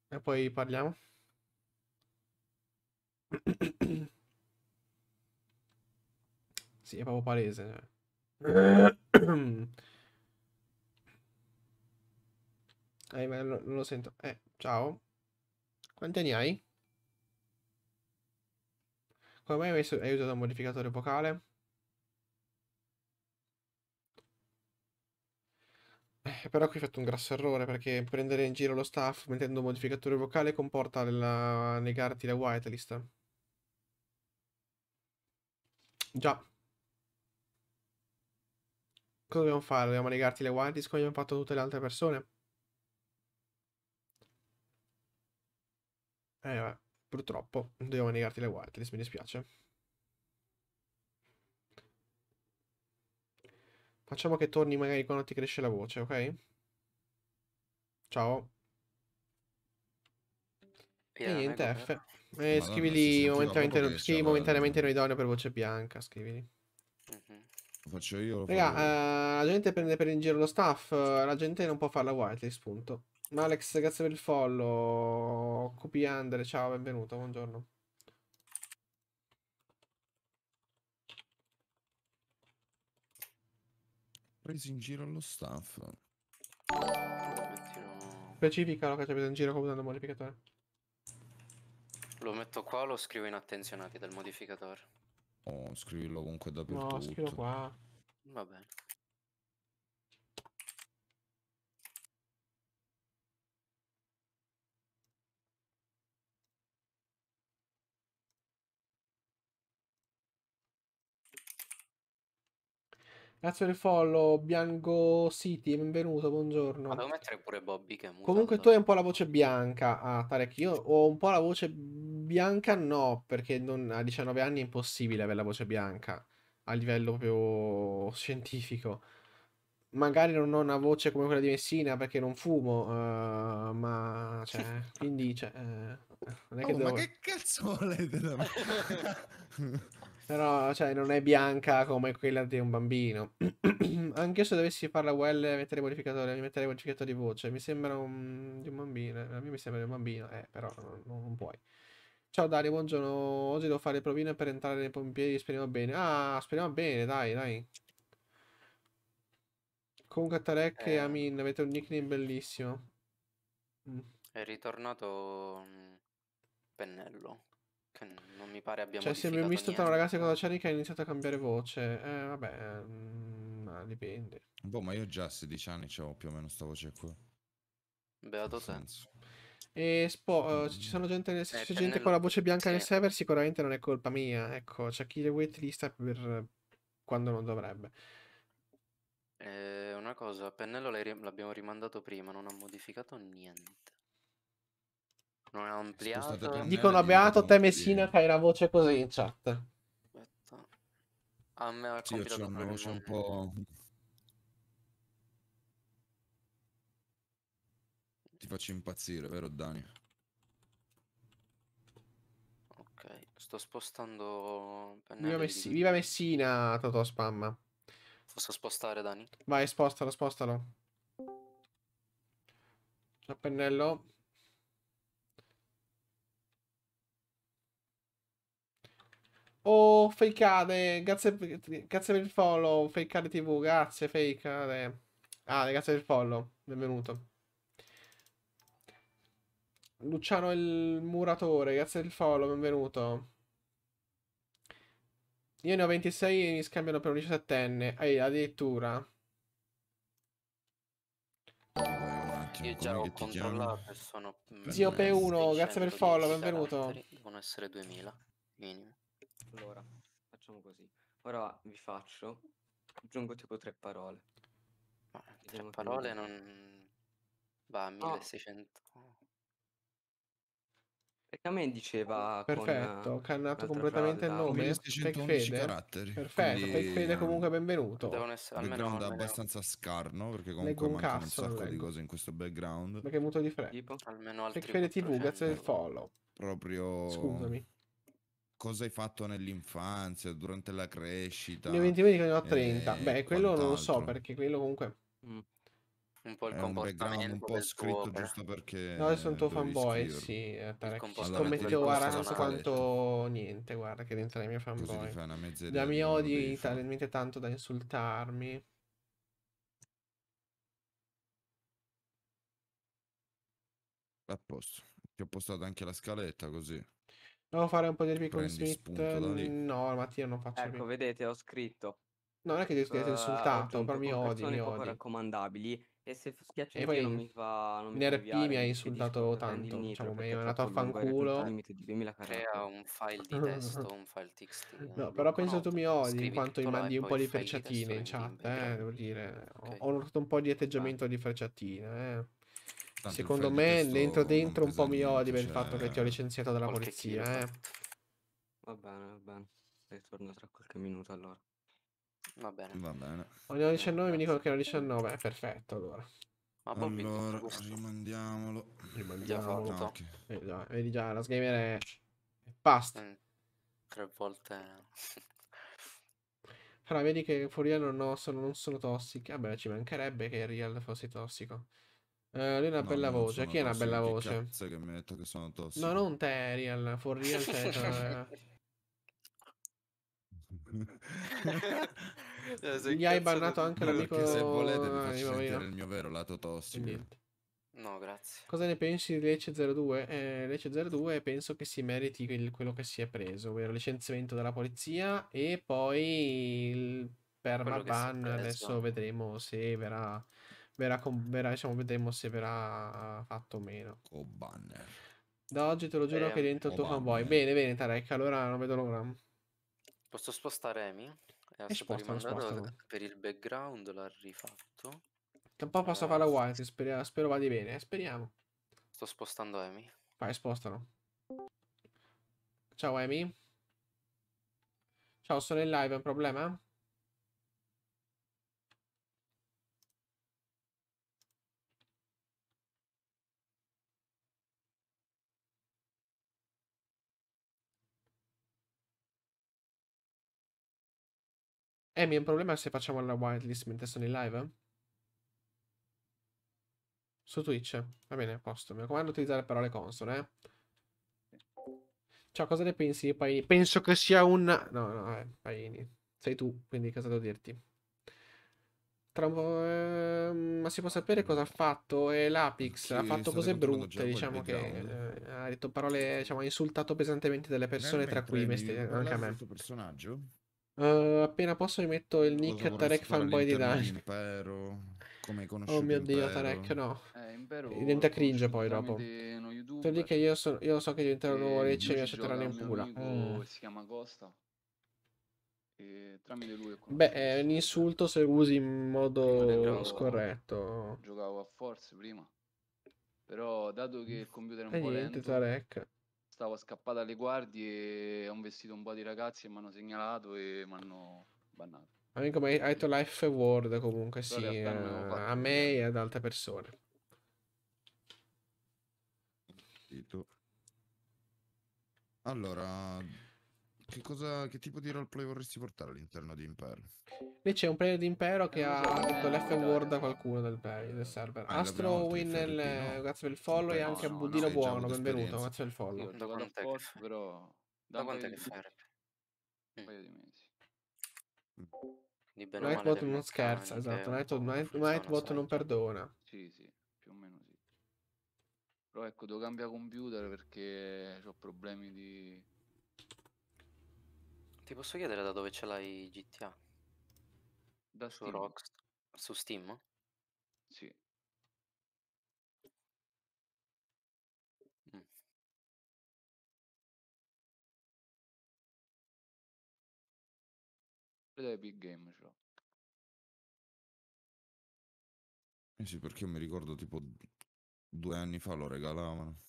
E poi parliamo. Sì, è proprio palese. Cioè. eh, ma non lo sento. Eh, ciao. Quanti anni hai? Come mai hai, usato un modificatore vocale? Eh, però qui ho fatto un grosso errore perché prendere in giro lo staff mettendo un modificatore vocale comporta la... negarti la whitelist. Già. Cosa dobbiamo fare? Dobbiamo negarti le wild come abbiamo fatto tutte le altre persone? Eh, vabbè, purtroppo dobbiamo negarti le wild mi dispiace. Facciamo che torni magari quando ti cresce la voce, ok? Ciao. Yeah, e niente, eh, F. Eh, scrivili momentaneamente, sì, momentaneamente non idoneo per voce bianca, scrivili. Lo faccio io. Lo Raga, eh, la gente prende per in giro lo staff, eh, la gente non può fare la whitelist, punto. Ma Alex, grazie per il follow. Cupi Andre, ciao, benvenuto, buongiorno. Presi in giro lo staff. Specifica lo che preso in giro come dando modificatore. Lo metto qua, o lo scrivo in attenzionati del modificatore. Oh, scrivilo comunque dappertutto. No, scrivilo qua. Va bene. Grazie per il follow, Bianco City, benvenuto, buongiorno. Ma devo mettere pure Bobby che è mutato. Comunque tu hai un po' la voce bianca, ah, Tarek, io ho un po' la voce bianca no, perché non, a 19 anni è impossibile avere la voce bianca, a livello proprio scientifico. Magari non ho una voce come quella di Messina perché non fumo, uh, ma cioè, quindi cioè, eh, non è che oh, devo... Ma che cazzo volete da me? Però, cioè, non è bianca come quella di un bambino. Anche se dovessi farla well, mettere modificatore, mi metterei modificatore di voce. Mi sembra un, di un bambino. Eh, a me mi sembra di un bambino, eh, però non, non puoi. Ciao Dario, buongiorno. Oggi devo fare provine per entrare nei pompieri. Speriamo bene. Ah, speriamo bene, dai, dai. Comunque Tarek eh. e Amin, avete un nickname bellissimo. Mm. È ritornato Pennello. Che non mi pare abbia cioè, modificato Cioè, se abbiamo visto tra una ragazza e Cianica che ha iniziato a cambiare voce, eh, vabbè, mm, ma dipende. Boh, ma io già a 16 anni avevo più o meno sta voce qua. Beato senso. E spo- eh, mm. ci sono gente, nel, eh, cioè, gente nel... con la voce bianca sì. nel server, sicuramente non è colpa mia. Ecco, c'è chi le waitlist per quando non dovrebbe. Eh, una cosa, Pennello l'abbiamo rimandato prima, non ha modificato niente non ha ampliato. Dicono beato te Messina che hai la voce così in chat. Aspetta. A me ha sì, una voce un po'... Ti faccio impazzire, vero Dani? Ok, sto spostando... Viva, Messi... Viva Messina, Toto Spamma. Posso spostare Dani? Vai, spostalo, spostalo. A pennello. Oh, fakeare, grazie, grazie per il follow, fakeare tv, grazie, fakeare. Ah, grazie per il follow, benvenuto. Luciano il muratore, grazie del follow, benvenuto. Io ne ho 26 e mi scambiano per un 17enne, eh, addirittura. Io già ho controllato e sono... Zio P1, grazie per il follow, benvenuto. Devono essere 2000, minimo. Allora, facciamo così. Ora vi faccio, aggiungo tipo tre parole. Ma tre Vediamo parole non- Va a 1600. Ah. Perché a me diceva Perfetto, eh, cannato un'altra completamente il nome. Tech 1611 Fede. caratteri. Perfetto, quindi, Fede comunque benvenuto. Devono essere Background almeno, abbastanza scarno perché comunque Leggo un mancano un cazzo, non sacco di cose in questo background. Perché è muto di dai. fretta. Tipo? almeno altri Fede TV, grazie del follow. Proprio Scusami cosa hai fatto nell'infanzia, durante la crescita. Ne 20 minuti che ne ho 30. Beh, quello quant'altro. non lo so perché quello comunque... Mm. Un po' il è comportamento. Un, un po' scritto giusto perché... No, adesso un tuo fanboy, sì. Eh, scommetto, scommettevo, guarda, non so quanto... Niente, guarda, che diventa la mia fanboy. La mia odi talmente tanto da insultarmi. A posto. Ti ho postato anche la scaletta così. Devo fare un po' di ripico in mm, No, la mattina non faccio Ecco, vedete, ho scritto. No, non è che ti eh, ho insultato, però mi odi, mi poco odi. raccomandabili. E se schiaccio e poi non mi fa non mi RP mi hai insultato tanto, diciamo, mi hai mandato a fanculo. Crea un file di testo, un file txt. No, però penso tu mi odi in quanto mi mandi un po' di frecciatine in chat, eh, devo dire. Ho notato un po' di atteggiamento di frecciatine, eh. Secondo me dentro dentro un po' mi odi per il cioè, fatto che ti ho licenziato dalla polizia, eh. Va bene, va bene. Ritorno tra qualche minuto allora. Va bene. Va bene. Ognuno 19 mi dicono che era 19, eh, perfetto allora. Ma allora, rimandiamolo. Rimandiamolo. No, okay. vedi, eh, già, vedi già, la sgamer è... Basta. Mm, tre volte... Però vedi che Furia non, sono, non sono tossici. Vabbè, ci mancherebbe che Real fosse tossico. Eh, lui ha una no, bella voce. Chi è una bella voce? che mi ha detto che sono tossico. No, non Terial, for real Terial. Eh. Eh, Gli hai bannato anche l'amico se volete mi faccio ah, sentire il mio vero lato tossico. Niente. No, grazie. Cosa ne pensi di Lecce 02? Eh, Lecce 02 penso che si meriti il, quello che si è preso, ovvero licenziamento della polizia e poi il permaban. Adesso vedremo se verrà verrà, verrà diciamo, vedremo se verrà fatto o meno. Oh, banner. Da oggi te lo giuro eh, che diventa il oh, tuo banner. convoy. Bene, bene, Tarek, allora non vedo l'ora. Posso spostare Emi? Eh, e sposta, sposta. Per il background l'ha rifatto. Un po' posso eh, farla white, spero, spero vada bene, eh, speriamo. Sto spostando Emi. Vai, spostalo. Ciao Emi. Ciao, sono in live, è un problema? Eh, mi è un problema se facciamo la whitelist mentre sono in live? Su Twitch. Va bene, a posto. Mi raccomando, utilizzare parole console, eh. Ciao, cosa ne pensi di Paini? Penso che sia un... No, no, eh, Paini. Sei tu, quindi cosa devo dirti? Tra un po', eh, ma si può sapere cosa ha fatto? E l'Apix? sì, ha fatto cose brutte, diciamo che eh, ha detto parole, diciamo, ha insultato pesantemente delle persone, Beh, tra cui me stesso, anche a me. personaggio? Uh, appena posso mi metto il nick Tarek fanboy di Dani. Impero, come oh conosciuto Oh mio dio, Tarek, no. Eh, Diventa cringe poi dopo. Tu lì che io, so, io so che diventerò un nuovo Lecce e mi accetteranno in pura. Mm. Si chiama Costa. tramite lui Beh, è un insulto se usi in modo scorretto. A... Giocavo a forza prima. Però dato che il computer è un e po' niente, lento, Tarek stavo a scappare dalle guardie e ho vestito un po' di ragazzi e mi hanno segnalato e mi hanno bannato. Amico, ma hai detto Life Award comunque, sì, a me eh, e ad altre persone. Allora, che, cosa, che, tipo di roleplay vorresti portare all'interno di Impero? Lì c'è un player di Impero che eh, ha detto l'F word a qualcuno del, play, del server. Ah, Astro Win, nel... grazie per il follow. No, e anche a no, Budino Buono, benvenuto. Grazie per il follow. Mm, da quant'è che fa? Però... Da, da quant'è che fa? Un paio di mesi. Di Nightbot non scherza, esatto. Nightbot non perdona. Sì, sì, più o meno sì. Però ecco, devo cambiare computer perché ho problemi di ti posso chiedere da dove ce l'hai GTA? Da Su Steam. Su Steam? Sì. Mm. Ed è Big Game, ce l'ho. Eh sì, perché io mi ricordo tipo due anni fa lo regalavano.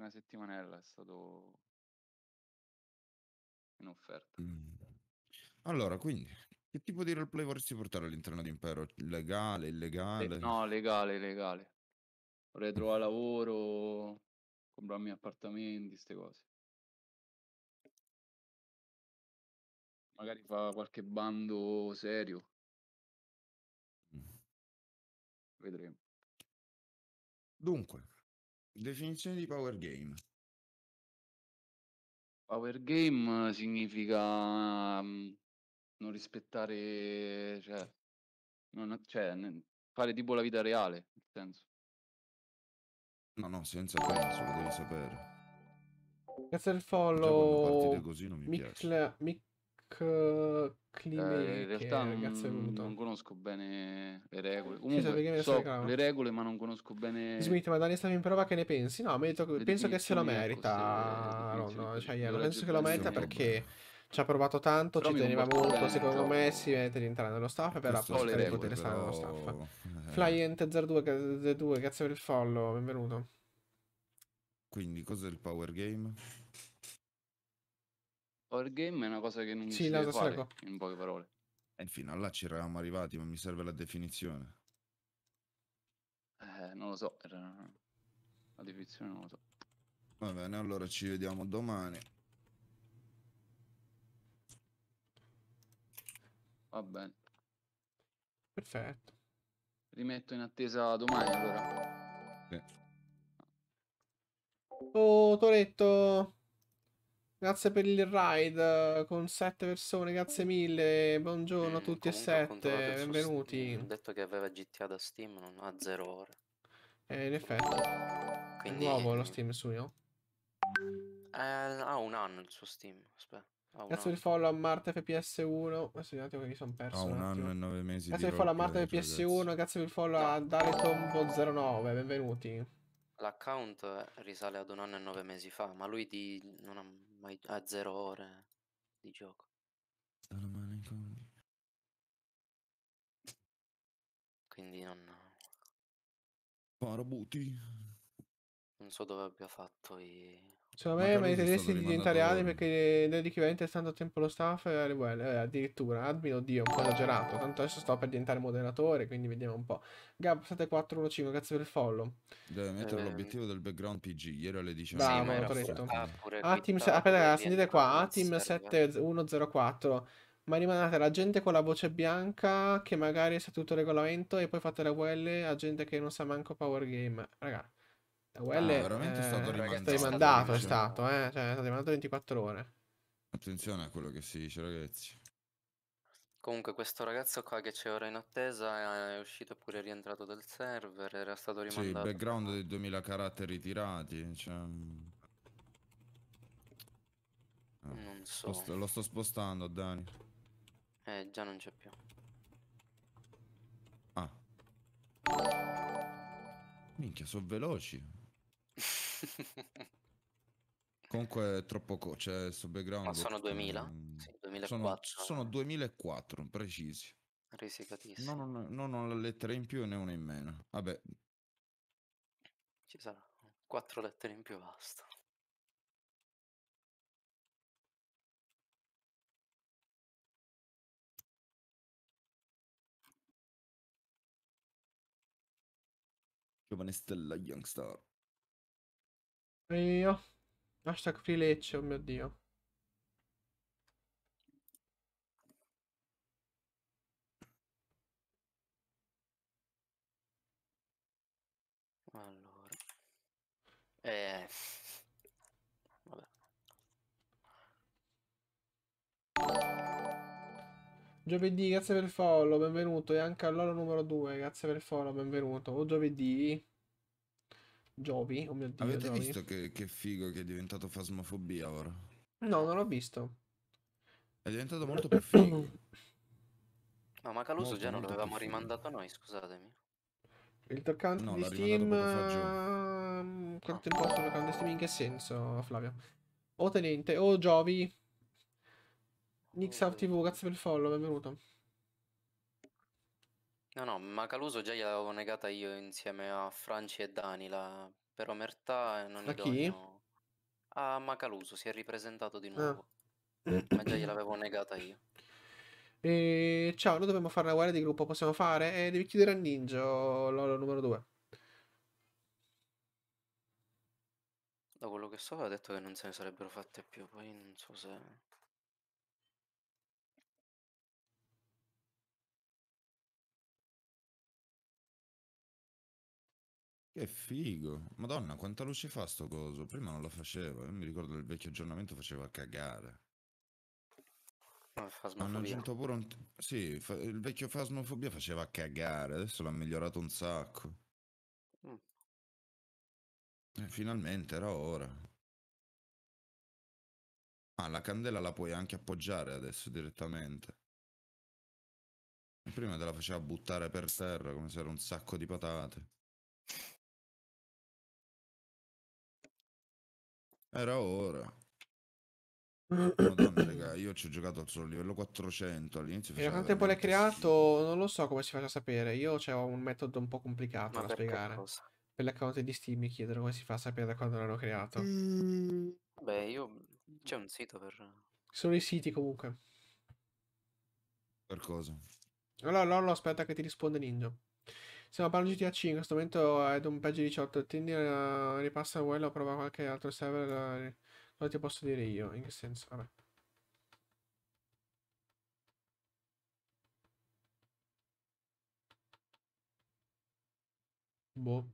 una settimanella è stato in offerta. Mm. Allora, quindi, che tipo di roleplay vorresti portare all'interno di Impero? Legale, illegale? no, legale, legale. Vorrei mm. trovare lavoro, comprarmi appartamenti, queste cose. Magari fa qualche bando serio. Mm. Vedremo. Dunque, Definizione di power game. Power game eh, significa um, non rispettare, cioè, non, cioè ne, fare tipo la vita reale, nel senso. No, no, senza senso, lo devi sapere. Grazie del follow. Così non mi Mic piace. Mic... Eh, Clime eh, in realtà non, non, conosco bene le regole. Comunque, so le regole, ma non conosco bene. Smith, ma Dani stavi in prova che ne pensi? No, che, penso che se lo ecco, merita. No, no, cioè, io penso che lo merita perché ci ha provato tanto, però ci teneva molto, bene, secondo però... me si mette di entrare nello staff, però per poter potere stare nello staff. Eh. 02 grazie per il follow, benvenuto. Quindi cos'è il power game? game è una cosa che non sì, si deve fare, in poche parole. E eh, fino a là ci eravamo arrivati, ma mi serve la definizione. Eh, non lo so, era... la definizione non lo so. Va bene, allora ci vediamo domani. Va bene. Perfetto. Rimetto in attesa domani allora. Sì. Oh, Toretto! Grazie per il ride con sette persone, grazie mille. Buongiorno a eh, tutti e sette, benvenuti. Mm, ho detto che aveva GTA da Steam, non ha zero ore. Eh, in effetti. Quindi... È nuovo lo Steam su suo? Eh, ha un anno il suo Steam, aspetta. grazie per il follow a Marta FPS1. Adesso un attimo che mi sono perso. Oh, un, un anno e nove mesi. Grazie per il follow a Marta FPS1. Grazie per il follow a Daletombo09. Benvenuti. L'account risale ad un anno e nove mesi fa, ma lui di. non ha mai a zero ore di gioco. Quindi non... Parabuti. Non so dove abbia fatto i... Secondo cioè, me, ma i tedeschi di diventare ali perché dedichi veramente tanto tempo lo staff eh, e Eh, addirittura, admin, oddio, un po' esagerato. Tanto adesso sto per diventare moderatore, quindi vediamo un po'. Gab 7415, grazie per il follow. Deve mettere eh, l'obiettivo del background PG, ieri alle 19. Bravo, sì, Toretto. Ah, Atim, ah, aspetta, sentite qua, Atim 7104. Ma rimanate la gente con la voce bianca che magari sa tutto regolamento e poi fate la UL a gente che non sa manco Power Game. Ragazzi. La UL ah, veramente è stato eh, rimandato. È stato rimandato, è stato, eh? cioè, è stato rimandato 24 ore. Attenzione a quello che si dice, ragazzi. Comunque questo ragazzo qua che c'è ora in attesa eh, è uscito pure rientrato dal server, era stato rimandato. Sì, background dei 2000 caratteri tirati, cioè... Mm. Non eh, so. Lo, lo sto spostando, Dani. Eh, già non c'è più. Ah. Minchia, sono veloci. Comunque è troppo co- cioè il background. Ma sono 2000? Sì, 2004. Sono, sono 2004, precisi. Risicatissimo. Non, non, non ho la lettera in più né una in meno. Vabbè. Ci sarà. Quattro lettere in più, basta. Giovane stella Youngstar. Io. Hashtag free oh mio dio. Allora. Eh. Vabbè. Giovedì, grazie per il follow, benvenuto. E anche a numero 2, grazie per il follow, benvenuto. O giovedì. Giovi, oh mio Dio, Avete Giovi. visto che, che, figo che è diventato Fasmofobia ora? No, non l'ho visto. È diventato molto più figo. No, ma Caluso già non l'avevamo rimandato noi, scusatemi. Il toccante no, di Steam... Quanto no. importa il toccante di Steam? In che senso, Flavio? O Tenente, o Giovi. Nixav oh, TV, grazie per il follow, benvenuto. No, no, ma Caluso già gliel'avevo negata io insieme a Franci e Dani, la... per omertà eh, non è chi? idoneo. Ah, Macaluso si è ripresentato di ah. nuovo, ma già gliel'avevo negata io. E... Ciao, noi dobbiamo fare una guerra di gruppo, possiamo fare? Eh, devi chiudere a Ninja, oh, l'oro numero 2. Da quello che so, ha detto che non se ne sarebbero fatte più, poi non so se... Che figo. Madonna, quanta luce fa sto coso. Prima non la faceva. Io eh, mi ricordo del vecchio aggiornamento faceva cagare. Hanno ah, aggiunto pure un... Sì, fa... il vecchio Fasmofobia faceva cagare. Adesso l'ha migliorato un sacco. Mm. E eh, finalmente era ora. Ah, la candela la puoi anche appoggiare adesso direttamente. Prima te la faceva buttare per terra come se era un sacco di patate. Era ora. Madonna, raga, io ci ho giocato al solo livello 400 all'inizio. E quanto tempo l'hai creato? Non lo so come si faccia a sapere. Io ho un metodo un po' complicato Ma da spiegare. Cosa? Per l'account di Steam mi chiedono come si fa a sapere da quando l'hanno creato. Mm. Beh, io... C'è un sito per... Sono i siti comunque. Per cosa? No, no, aspetta che ti risponde Ninja. Stiamo parlando di GTA 5, in questo momento è ad un page 18, quindi uh, ripassa quello o prova qualche altro server, uh, cosa ti posso dire io, in che senso? Vabbè. Boh.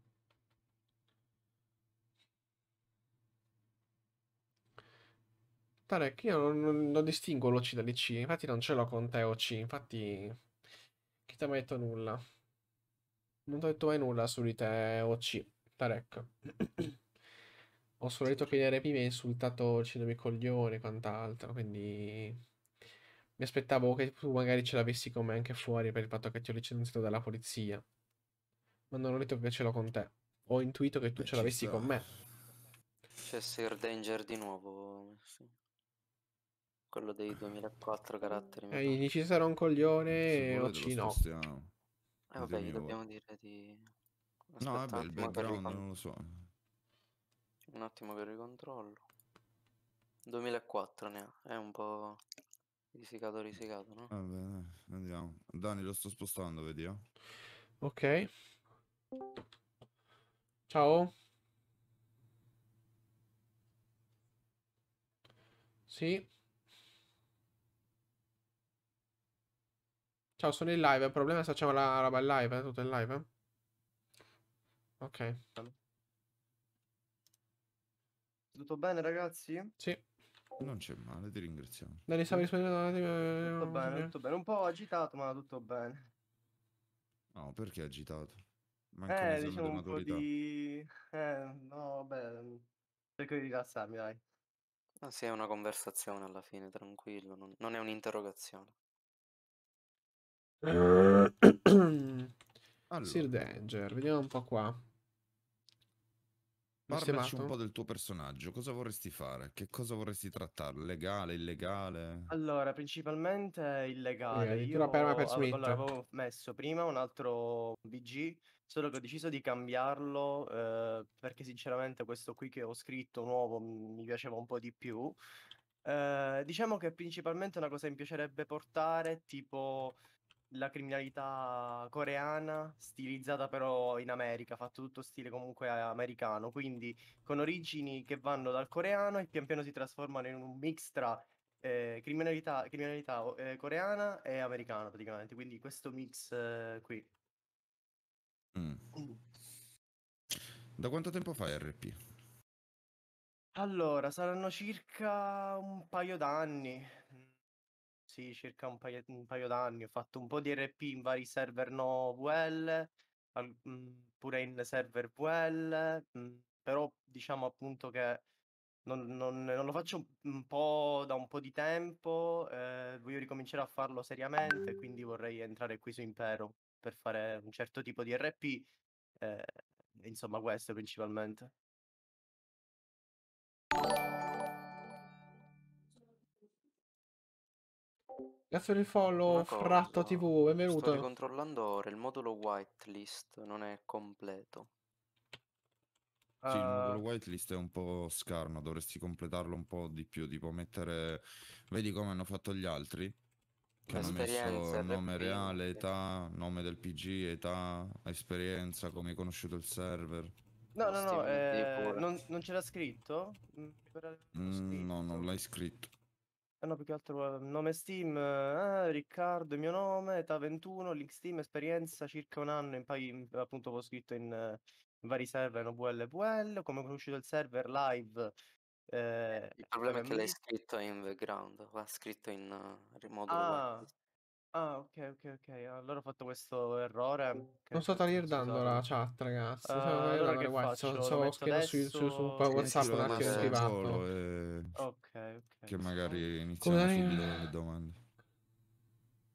Tarek, io non, non, non distingo l'OC dall'IC, infatti non ce l'ho con te OC, infatti chi ti ha mai detto nulla? Non ti ho detto mai nulla su di te, OC, Tarek. ho solo detto che l'RP mi ha insultato uccidendomi coglione e quant'altro, quindi... Mi aspettavo che tu magari ce l'avessi con me anche fuori per il fatto che ti ho licenziato dalla polizia. Ma non ho detto che ce l'ho con te. Ho intuito che tu Beh, ce l'avessi con me. C'è Sir Danger di nuovo. Sì. Quello dei 2004 caratteri. Eh, ci sarà un coglione e OC no. Stiamo. Eh vabbè, gli dobbiamo dire di... Aspetta, no, vabbè, il background ricont- non lo so. Un attimo che ricontrollo. 2004 ne ha, è un po' risicato risicato, no? Va bene, andiamo. Dani, lo sto spostando, vediamo. Eh. Ok. Ciao. Sì. Ciao, sono in live. Il problema è se facciamo la roba in live, eh? tutto in live. Eh? Ok. Tutto bene, ragazzi? Sì. Non c'è male, ti ringraziamo. Dani, stavi rispondendo. Eh, tutto bene, tutto bene. Un po' agitato, ma tutto bene. No, perché agitato? Manca eh, diciamo un po' di... Eh, no, vabbè, cerco di rilassarmi, dai. Ah, sì, è una conversazione alla fine, tranquillo, non, non è un'interrogazione. Eh. allora. Sir Danger, vediamo un po' qua. Parlaci un po' del tuo personaggio, cosa vorresti fare? Che cosa vorresti trattare? Legale, illegale? Allora, principalmente illegale. Eh, Io per per allora, avevo messo prima un altro BG, solo che ho deciso di cambiarlo eh, perché sinceramente questo qui che ho scritto nuovo mi piaceva un po' di più. Eh, diciamo che principalmente una cosa che mi piacerebbe portare, tipo la criminalità coreana stilizzata però in America, fatto tutto stile comunque americano, quindi con origini che vanno dal coreano e pian piano si trasformano in un mix tra eh, criminalità, criminalità eh, coreana e americana praticamente, quindi questo mix eh, qui. Mm. Mm. Da quanto tempo fai RP? Allora, saranno circa un paio d'anni sì, circa un paio, un paio d'anni. Ho fatto un po' di RP in vari server no VL, al, mh, mhmm, pure in server VL, mh, mhmm, però diciamo appunto che non, non, non lo faccio un, un po' da un po' di tempo, eh, voglio ricominciare a farlo seriamente, quindi vorrei entrare qui su Impero per fare un certo tipo di RP. Eh, insomma, questo principalmente. Grazie per il follow, Una Fratto TV, benvenuto. Sto controllando ora, il modulo whitelist non è completo. Sì, il ah. modulo whitelist è un po' scarno, dovresti completarlo un po' di più, tipo mettere... Vedi come hanno fatto gli altri? Che hanno messo nome reale, età, nome del PG, età, esperienza, come hai conosciuto il server. No, no, no, eh, non, non c'era scritto? Mm, scritto? Mm, no, non l'hai scritto. Eh no, più che altro ehm, nome Steam, eh, Riccardo, mio nome, età 21, link Steam, esperienza circa un anno, in poi in- appunto ho scritto in, eh, vari server, in OVL come è uscito il server live. eh, eh Il problema è che l'hai scritto in background, va scritto in eh, modo... Ah, Ah, ok, ok, ok. Allora ho fatto questo errore. Mm, non sto cioè, tagliardando la chat, ragazzi. Uh, allora che faccio? Guarda, so, so che su, su, su WhatsApp un attimo in privato. E... Ok, ok. Che magari iniziamo Come subito dai? le domande.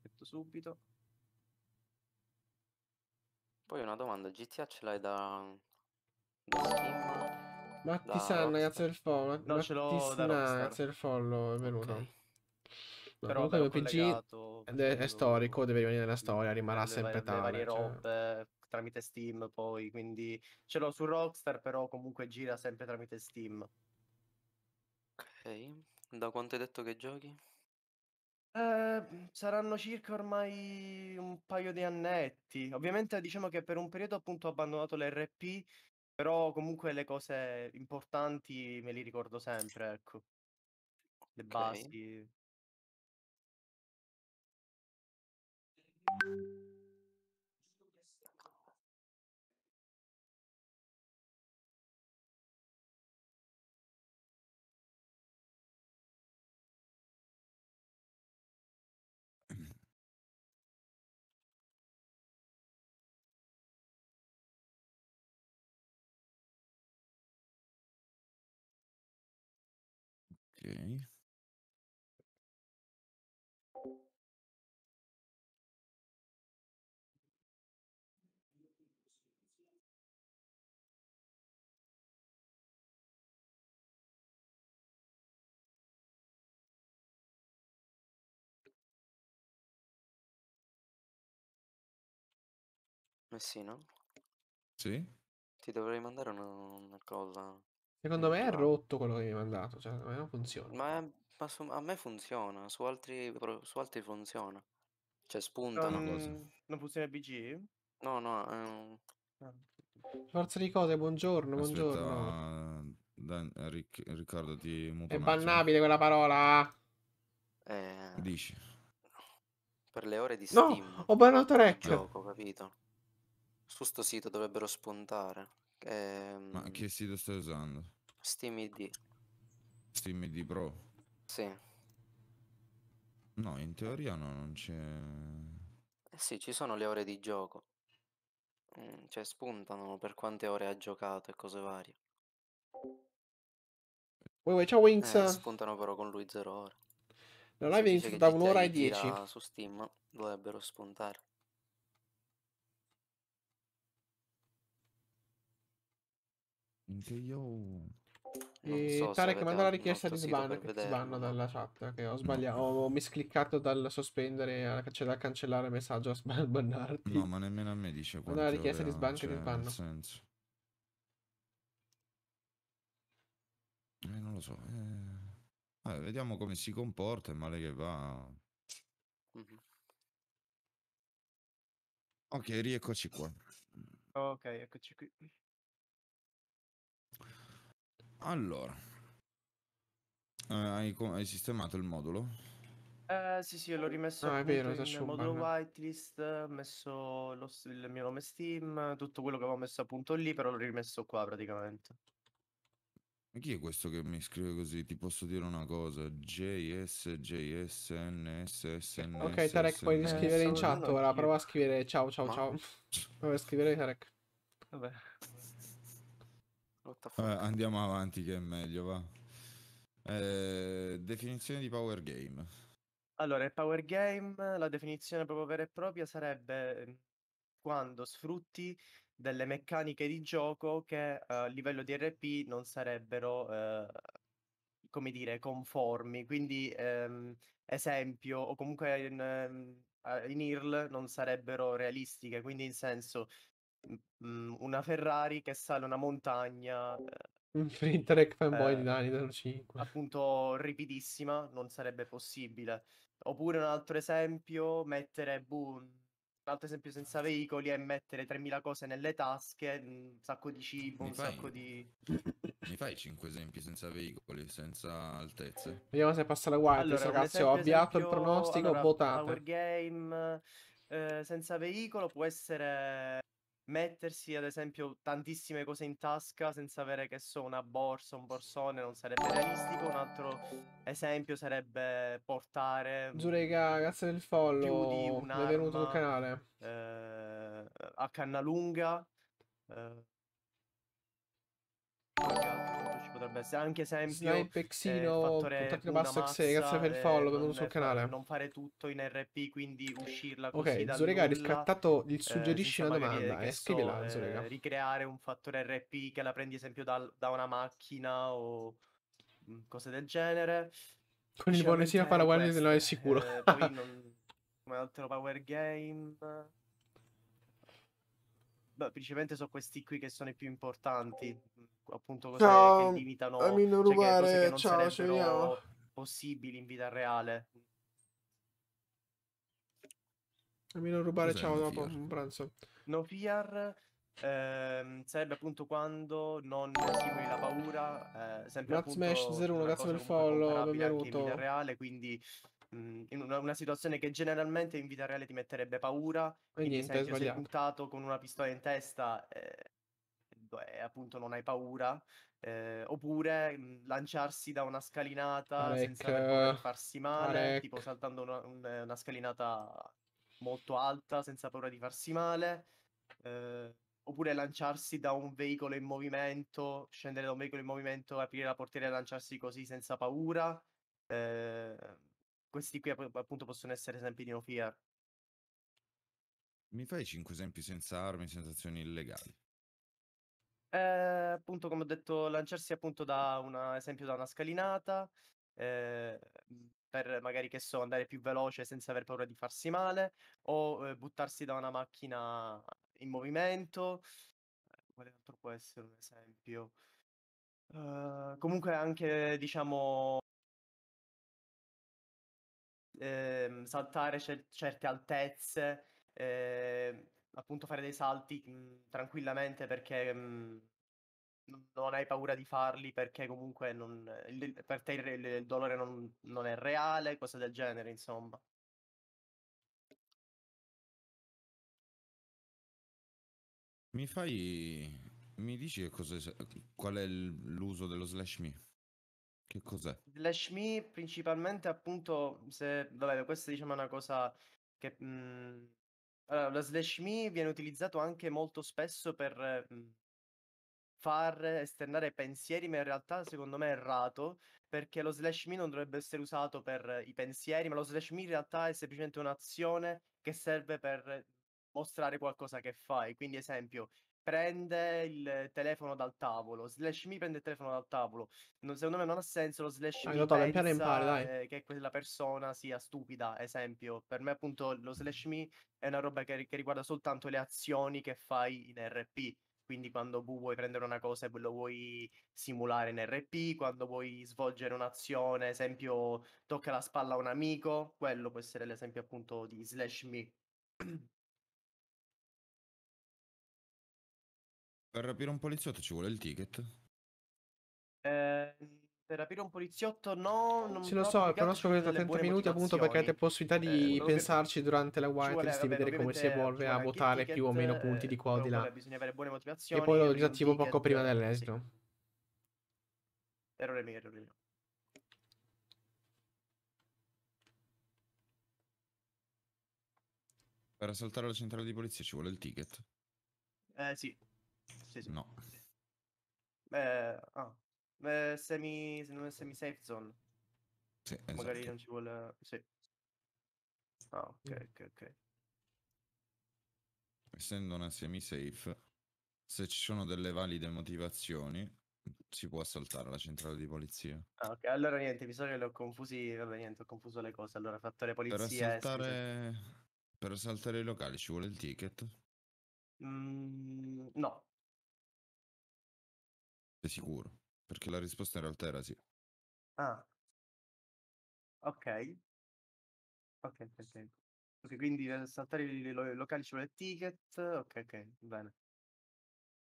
Detto subito. Poi una domanda, GTA ce l'hai da... da Steam? Mattisan, ragazzi del follow. No, ce l'ho da Rockstar. ragazzi del follow, è venuto. Okay. Però comunque l'OPG è, è, è, storico, deve rimanere nella storia, rimarrà sempre tale. varie cioè. robe tramite Steam poi, quindi ce l'ho su Rockstar, però comunque gira sempre tramite Steam. Ok, da quanto hai detto che giochi? Eh, saranno circa ormai un paio di annetti. Ovviamente diciamo che per un periodo appunto ho abbandonato l'RP, però comunque le cose importanti me le ricordo sempre, ecco. Le okay. basi. you Messina? Eh sì? Ti dovrei mandare una, una cosa. Secondo me è rotto quello che mi hai mandato, cioè a me non funziona. Ma, è- ma su- a me funziona, su altri, pro- su altri funziona. Cioè spuntano. Ehm, non, cosa. non funziona BG? No, no, è ehm, un- ah. Forza di cose, buongiorno, buongiorno. Aspetta, Dan- Ric- Riccardo ti È bannabile quella parola. è eh. Dici? per le ore di No, ho bannato il Rec. gioco, capito? su sto sito dovrebbero spuntare. Eh, Ma ehm che sito stai usando? Steam ID. Steam ID Pro? Sì. No, in teoria no, non c'è... Eh sì, ci sono le ore di gioco. Mm, cioè spuntano per quante ore ha giocato e cose varie. Uè, uè, ciao Wings. Eh, spuntano però con lui 0 ore. Non live visto iniziata da un'ora e 10. Su Steam dovrebbero spuntare. Minchia io... E eh, so Tarek manda la richiesta di sbanna che ti sbanno dalla chat. Che ho sbagliato, no. ho miscliccato dal sospendere, a, cioè dal cancellare messaggio a sbannarti. No, ma nemmeno a me dice quanto. Manda la richiesta di sbanna cioè, che ti sbanno. Senso. Eh, non lo so. Eh... Eh, vediamo come si comporta È male che va. Mm-hmm. Ok, rieccoci qua. Ok, eccoci qui. Allora, eh, hai, hai, sistemato il modulo? Eh, sì, sì, l'ho rimesso no, ah, è vero, in modulo whitelist, ho messo lo, il mio nome Steam, tutto quello che avevo messo appunto lì, però l'ho rimesso qua praticamente. Ma chi è questo che mi scrive così? Ti posso dire una cosa? JS, JS, NS, SN. Ok, Tarek, puoi scrivere in eh, chat ora. Prova a scrivere ciao, ciao, ciao. Prova a scrivere, Tarek. Vabbè. Vabbè, andiamo avanti che è meglio, va. Eh, definizione di power game. Allora, il power game, la definizione proprio vera e propria sarebbe ehm, quando sfrutti delle meccaniche di gioco che eh, a livello di RP non sarebbero, eh, come dire, conformi. Quindi, ehm, esempio, o comunque in, ehm, in IRL non sarebbero realistiche, quindi in senso Mhmm, una Ferrari che sale una montagna. Un eh, free track fanboy eh, di Dani 5. Appunto, ripidissima, non sarebbe possibile. Oppure un altro esempio, mettere boom, un altro esempio senza veicoli è mettere 3000 cose nelle tasche, un sacco di cibo, mi un fai, sacco di... Mi fai 5 esempi senza veicoli, senza altezze? Vediamo se passa la guardia, allora, questo ho avviato il pronostico, allora, votate. Power Game eh, senza veicolo può essere mettersi ad esempio tantissime cose in tasca senza avere che so una borsa, un borsone non sarebbe realistico, un altro esempio sarebbe portare Zurega, mm, cazzo del follo, più di benvenuto sul canale. Eh, a canna lunga eh, potrebbe essere anche esempio Snipexino eh, contattino basso X grazie per il eh, follow benvenuto sul canale non fare tutto in RP quindi uscirla così ok Zurega ha riscattato il eh, suggerisci eh, una domanda che, eh, scrivila Zurega eh, Zorega ricreare un fattore RP che la prendi esempio da, da una macchina o mm, cose del genere con il bonesino fa la guardia del no è sicuro eh, poi non... come altro power game Beh, principalmente sono questi qui che sono i più importanti appunto cose ciao, che limitano a cioè Rubare, che che ciao, ci possibili in vita reale. Amino Rubare, Cos'è ciao, no dopo un pranzo. No fear ehm, sarebbe appunto quando non simuli la paura, eh, sempre Not appunto... 01, grazie per il follow, benvenuto. In vita reale, quindi mm, in una, una, situazione che generalmente in vita reale ti metterebbe paura. E quindi niente, esempio, sei puntato con una pistola in testa, eh, e eh, appunto non hai paura, eh, oppure mh, mm, lanciarsi da una scalinata Arec, senza paura di farsi male, Arec. tipo saltando una, un, eh, una, scalinata molto alta senza paura di farsi male, eh, oppure lanciarsi da un veicolo in movimento, scendere da un veicolo in movimento, aprire la portiera e lanciarsi così senza paura. Eh, questi qui appunto possono essere esempi di no fear. Mi fai 5 esempi senza armi, sensazioni illegali. Eh, appunto, come ho detto, lanciarsi appunto da una, esempio da una scalinata, eh, mhmm, per magari che so, andare più veloce senza aver paura di farsi male, o eh, buttarsi da una macchina in movimento. Eh, quale altro può essere un esempio? Uh, comunque anche, diciamo, ehm, saltare cer- certe altezze, eh, appunto fare dei salti mh, mhmm, tranquillamente perché mh, mhmm, non hai paura di farli perché comunque non, il, per te il, il dolore non, non, è reale, cose del genere, insomma. Mi fai... Mi dici che cos'è, qual è l'uso dello slash me? Che cos'è? Slash me principalmente appunto se... Vabbè, questa diciamo è una cosa che... Mh, mhmm, allora, lo slash me viene utilizzato anche molto spesso per eh, far esternare pensieri, ma in realtà secondo me è errato, perché lo slash me non dovrebbe essere usato per i pensieri, ma lo slash me in realtà è semplicemente un'azione che serve per mostrare qualcosa che fai. Quindi, esempio, prende il telefono dal tavolo, slash me prende il telefono dal tavolo. Non, secondo me non ha senso lo slash eh, me pensa impari, eh, che quella persona sia stupida, esempio. Per me appunto lo slash me è una roba che, che riguarda soltanto le azioni che fai in RP. Quindi quando vuoi prendere una cosa e lo vuoi simulare in RP, quando vuoi svolgere un'azione, esempio tocca la spalla a un amico, quello può essere l'esempio appunto di slash me. Per rapire un poliziotto ci vuole il ticket? Eh, per rapire un poliziotto no. Non sì, lo so, conosco da 30 minuti appunto perché avete possibilità di eh, pensarci che... durante la whitelist e vedere come si evolve cioè, a votare più o meno punti di qua o di là. Bisogna avere buone motivazioni. E poi lo disattivo ticket, poco prima dell'esito. Sì. Errore mio, errore mio. Per assaltare la centrale di polizia ci vuole il ticket. Eh sì, sì, sì. No. Beh, ah, eh, semi, semi safe zone. Sì, esatto. Magari non ci vuole... Sì. Ah, ok, mm. ok, ok. Essendo una semi safe, se ci sono delle valide motivazioni, si può saltare la centrale di polizia. Ah, ok, allora niente, mi sono che l'ho confusi, vabbè niente, ho confuso le cose. Allora, fattore polizia... Per assaltare, per assaltare i locali ci vuole il ticket? Mm, no, sei sicuro? Perché la risposta in realtà era sì. Ah. Ok. Ok, ok. ok. Quindi saltare i locali ci vuole ticket. Ok, ok, bene.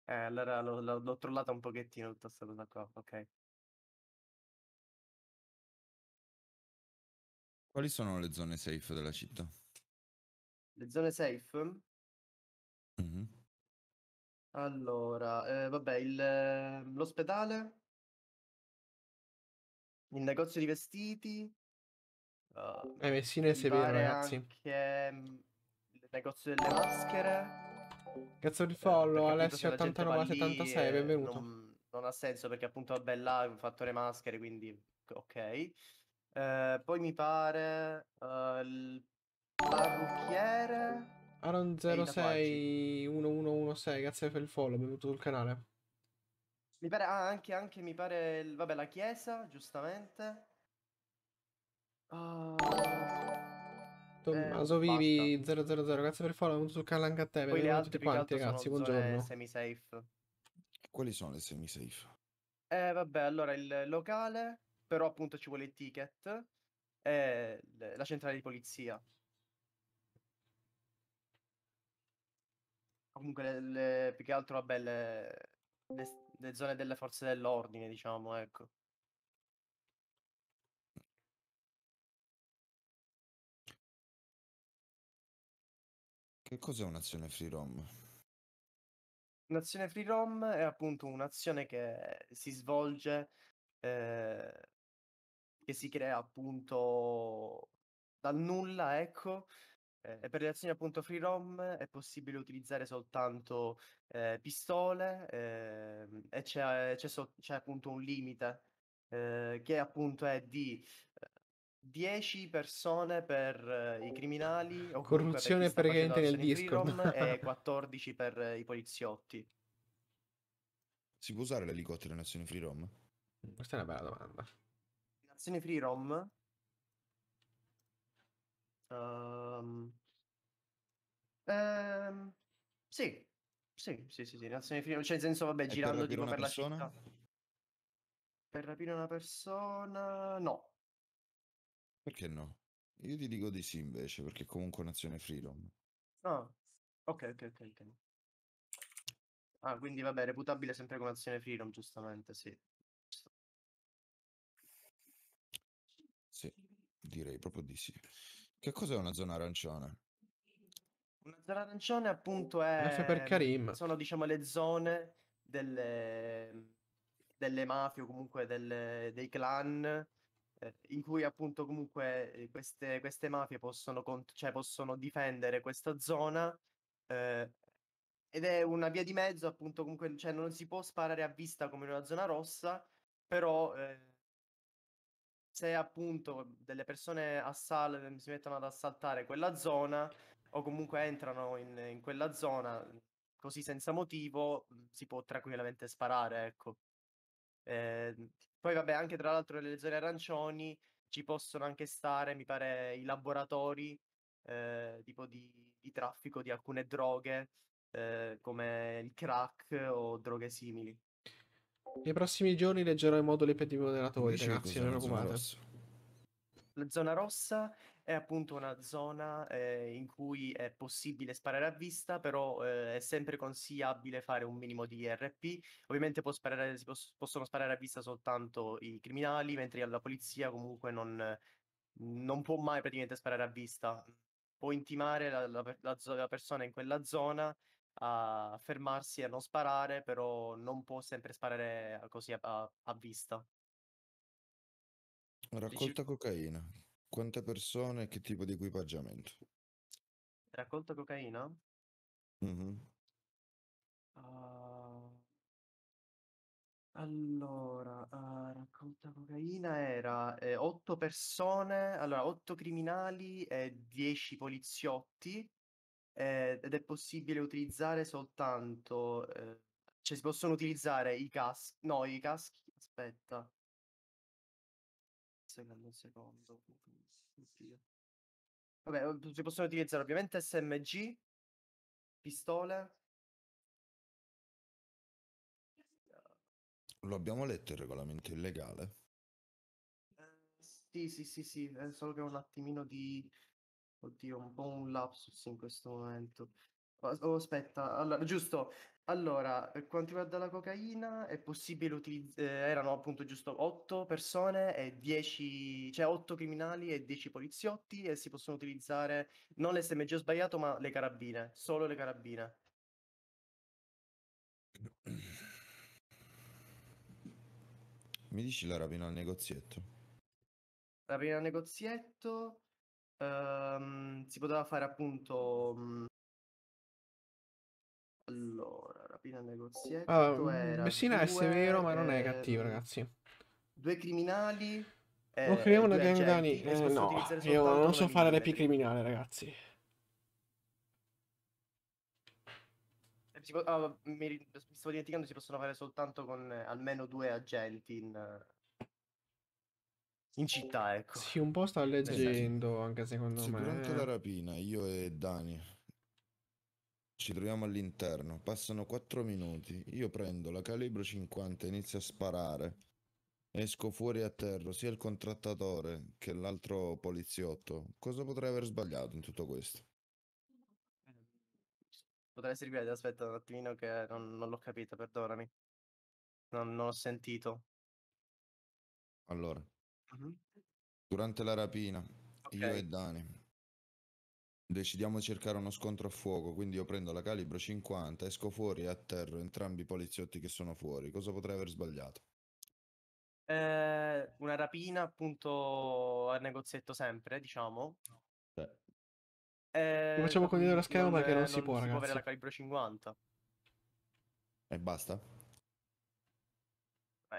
Eh, allora lo- lo- l'ho trollata un pochettino tutta questa cosa qua. Ok. Quali sono le zone safe della città? Le zone safe? Mhm. Allora, eh, vabbè, il ehm, l'ospedale, il negozio di vestiti, uh, Eh, Messinese mi è pare ragazzi. anche mm, il negozio delle maschere. Grazie per il eh, follow, perché appunto se la gente va lì Alessio8976, eh, benvenuto. non, non ha senso perché appunto vabbè là è un fattore maschere, quindi ok. Eh, poi mi pare eh, il parrucchiere, Aaron061116, grazie per il follow, benvenuto sul canale. Mi pare, ah, anche, anche mi pare, il, vabbè, la chiesa, giustamente. Uh, ah. Tommaso eh, Vivi basta. 000, grazie per il follow, benvenuto sul canale anche a te, Poi benvenuto tutti quanti ragazzi, buongiorno. semi-safe. Quali sono le semi-safe? Eh, vabbè, allora il locale, però appunto ci vuole il ticket, e la centrale di polizia. comunque le, le, più che altro vabbè, le, le, zone delle forze dell'ordine, diciamo, ecco. Che cos'è un'azione free rom? Un'azione free rom è appunto un'azione che si svolge, eh, che si crea appunto dal nulla, ecco, eh, per le azioni appunto free rom è possibile utilizzare soltanto eh, pistole eh, e c'è, c'è, so- c'è, appunto un limite eh, che appunto è di 10 eh, persone per eh, i oh. criminali o corruzione per praticamente nel Discord e 14 per i poliziotti. Si può usare l'elicottero in azione free rom? Questa è una bella domanda. In azione free rom Um, ehm, sì, sì, sì, sì, sì, Nazione Fino, cioè, nel senso, vabbè, girando per tipo per persona? la città. Per rapire una persona, no. Perché no? Io ti dico di sì invece, perché comunque è un'azione freedom. Ah, ok, ok, ok. okay. Ah, quindi vabbè, reputabile sempre come azione freedom, giustamente, sì. Sì, direi proprio di sì. Che cos'è una zona arancione? Una zona arancione appunto è... Per Karim. Ehm, sono diciamo le zone delle, delle mafie o comunque delle, dei clan eh, in cui appunto comunque eh, queste, queste mafie possono, cont- cioè, possono difendere questa zona eh, ed è una via di mezzo appunto comunque cioè, non si può sparare a vista come in una zona rossa però... Eh, se appunto delle persone assal- si mettono ad assaltare quella zona o comunque entrano in, in quella zona così senza motivo mhmm, si può tranquillamente sparare, ecco. Eh, poi vabbè, anche tra l'altro nelle zone arancioni ci possono anche stare, mi pare, i laboratori eh, tipo di, di, traffico di alcune droghe eh, come il crack o droghe simili. Nei prossimi giorni leggerò i moduli per i moderatori, ragazzi, non raccomandate. La zona rossa è appunto una zona eh, in cui è possibile sparare a vista, però eh, è sempre consigliabile fare un minimo di RP. Ovviamente sparare, si pos- possono sparare a vista soltanto i criminali, mentre la polizia comunque non, non può mai praticamente sparare a vista. Può intimare la, la, la, la persona in quella zona a fermarsi e a non sparare, però non può sempre sparare eh, così a, a, a vista. Raccolta Dici... cocaina. Quante persone e che tipo di equipaggiamento? Raccolta cocaina? Mm-hmm. Uh... Allora, uh, raccolta cocaina era eh, 8 persone, allora 8 criminali e 10 poliziotti eh, ed è possibile utilizzare soltanto... Eh, cioè si possono utilizzare i caschi... No, i caschi... Aspetta. Secondo un secondo. Oddio. Vabbè, uhm, si possono utilizzare ovviamente SMG, pistole. Lo abbiamo letto il regolamento illegale? Eh, sì, sì, sì, sì, eh, solo che un attimino di Oddio, un po' un lapsus in questo momento. Oh, aspetta, allora, giusto. Allora, per quanto riguarda la cocaina, è possibile utilizzare. Eh, erano appunto giusto 8 persone e 10, cioè 8 criminali e 10 poliziotti e si possono utilizzare non l'SMG ho sbagliato, ma le carabine, solo le carabine. Mi dici la rapina al negozietto? La Rapina al negozietto Um, si poteva fare appunto. Um, allora, rapina al negozietto. Uh, Messina è severo, ma non è ehm, cattivo, ragazzi. Due criminali. Eh, non creiamo una gang Dani. Eh, no, io non so fare l'EP criminale, ragazzi. Pot- oh, ah, mi, mi, stavo dimenticando si possono fare soltanto con almeno due agenti in, in città, ecco. Sì, un po' sta leggendo esatto. anche secondo Se me. Durante la rapina, io e Dani ci troviamo all'interno, passano 4 minuti, io prendo la calibro 50 e inizio a sparare. Esco fuori a terra sia il contrattatore che l'altro poliziotto. Cosa potrei aver sbagliato in tutto questo? Potresti ripetere, aspetta un attimino che non, non l'ho capito, perdonami. Non, non ho sentito. Allora, Mhm. Durante la rapina, Ok. io e Dani decidiamo di cercare uno scontro a fuoco, quindi io prendo la calibro 50, esco fuori e atterro entrambi i poliziotti che sono fuori. Cosa potrei aver sbagliato? Eh, una rapina appunto al negozietto sempre, diciamo. Beh, Eh, Lo facciamo condividere lo schema non- perché non si può, avere ragazzi. la calibro 50. E basta?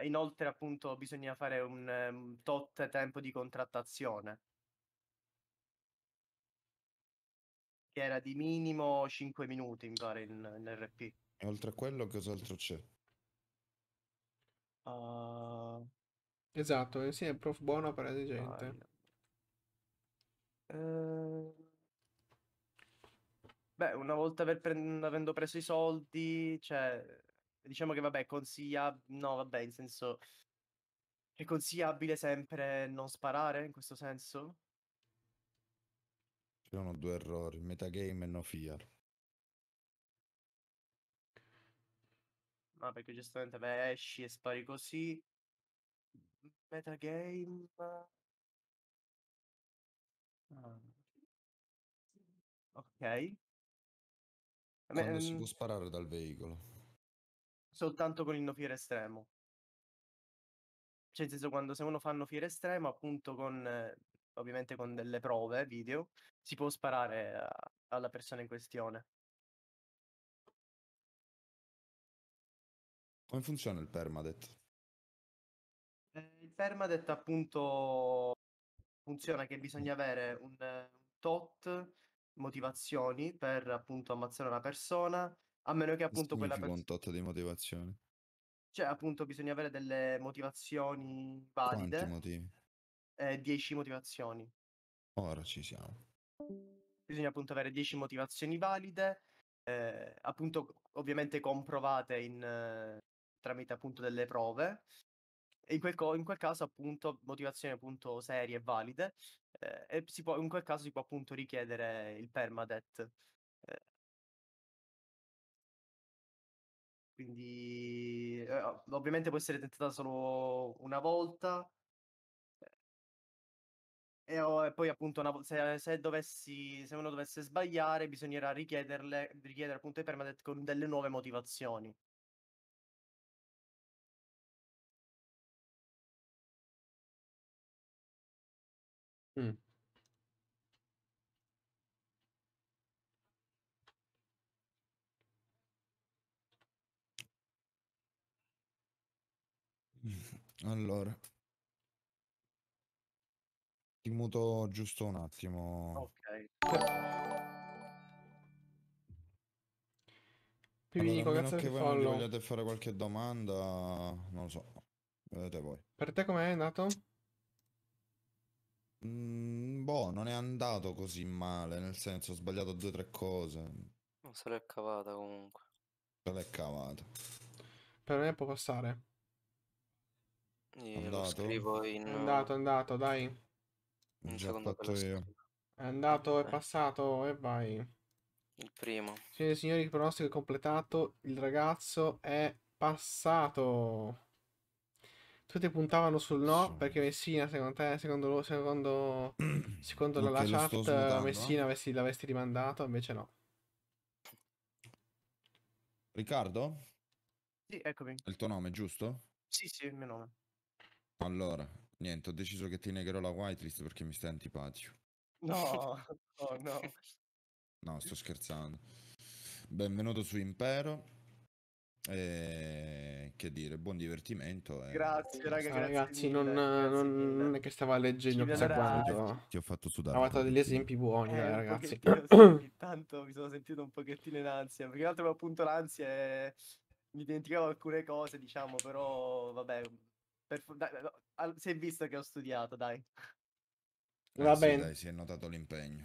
Inoltre, appunto, bisogna fare un um, tot tempo di contrattazione. Che era di minimo 5 minuti, mi pare, in, in RP. E oltre a quello, cos'altro c'è? Uh... Esatto, eh, sì, è prof buono per la gente. Eh. Beh, una volta pre- avendo preso i soldi, cioè, diciamo che vabbè, consiglia, no, vabbè, in senso è consigliabile sempre non sparare in questo senso? Ci sono due errori, metagame e no fear. Ma no, perché giustamente beh, esci e spari così. Metagame. Ah. Ok. Quando Me... si ehm può sparare dal veicolo soltanto con il no fear estremo. Cioè, nel senso, quando se uno fa no fear estremo, appunto con, eh, ovviamente con delle prove video, si può sparare a, alla persona in questione. Come funziona il permadet? Eh, il permadet appunto funziona che bisogna avere un, eh, un tot motivazioni per appunto ammazzare una persona a meno che appunto quella persona... un tot di motivazione. Cioè, appunto, bisogna avere delle motivazioni valide. Quanti motivi? Eh, 10 motivazioni. Ora ci siamo. Bisogna appunto avere 10 motivazioni valide, eh, appunto, ovviamente comprovate in, eh, tramite appunto delle prove. In quel, co- in quel, caso, appunto, motivazioni appunto serie e valide. Eh, e si può, in quel caso si può appunto richiedere il permadet. Quindi eh, ovviamente può essere tentata solo una volta. E, oh, e poi appunto una, se, se, dovessi, se uno dovesse sbagliare bisognerà richiederle, richiedere appunto i permadeath con delle nuove motivazioni. Mm. Allora, ti muto giusto un attimo. Ok. Allora, vi dico grazie che voi follow. vogliate fare qualche domanda, non lo so. Vedete voi. Per te com'è andato? Mm, boh, non è andato così male, nel senso ho sbagliato due o tre cose. Non se l'è cavata comunque. Se l'è cavata. Per me può passare. Andato. lo scrivo in... È andato, è andato, dai. Un Già secondo fatto io. È andato, è eh. passato e vai. Il primo. Signore e signori, il pronostico è completato. Il ragazzo è passato. Tutti puntavano sul no sì. perché Messina, secondo te, secondo, secondo, secondo la, chat, Messina eh? l'avresti rimandato, invece no. Riccardo? Sì, eccomi. Il tuo nome, giusto? Sì, sì, il mio nome. Allora, niente, ho deciso che ti negherò la whitelist perché mi stai antipatico. No, no, no. No, sto scherzando. Benvenuto su Impero. E... Che dire, buon divertimento. E... Grazie, raga, ah, grazie ragazzi. Mille, non, non, non, è che stava leggendo chissà quanto. Ti ho fatto sudare. Ho fatto degli esempi buoni, eh, ragazzi. Sì, tanto mi sono sentito un pochettino in ansia. Perché l'altro appunto l'ansia è... mi dimenticavo alcune cose, diciamo, però vabbè, per, dai, si è visto che ho studiato, dai. Va eh, eh, sì, bene. Dai, si è notato l'impegno.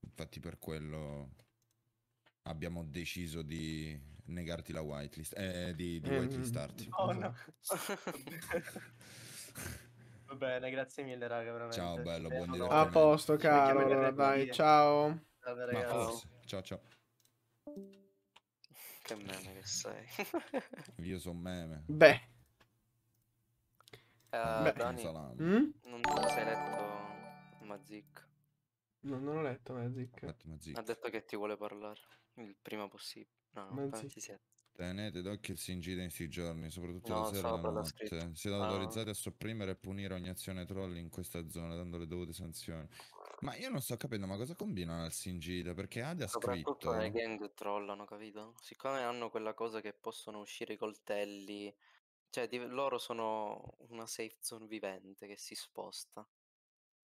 Infatti per quello abbiamo deciso di negarti la whitelist, eh, di, di mm. mm, mm. whitelistarti. Oh, no. Esatto. Va bene, grazie mille raga, veramente. Ciao bello, buon diretto. A posto caro, allora dai, ciao. Vabbè, ciao ciao. Che meme che sei. Io sono meme. Beh. Uh, Dani, mm? non so se hai letto Mazik. No, non ho letto Mazik. Ha detto che ti vuole parlare il prima possibile. No, no, Tenete d'occhio il Singida in questi giorni, soprattutto no, la sera e la notte. Siete autorizzati ah. a sopprimere e punire ogni azione troll in questa zona, dando le dovute sanzioni. Ma io non sto capendo, ma cosa combinano al Singida? Perché Ade ha soprattutto scritto... Soprattutto le gang trollano, capito? Siccome hanno quella cosa che possono uscire i coltelli cioè, di- loro sono una safe zone vivente che si sposta.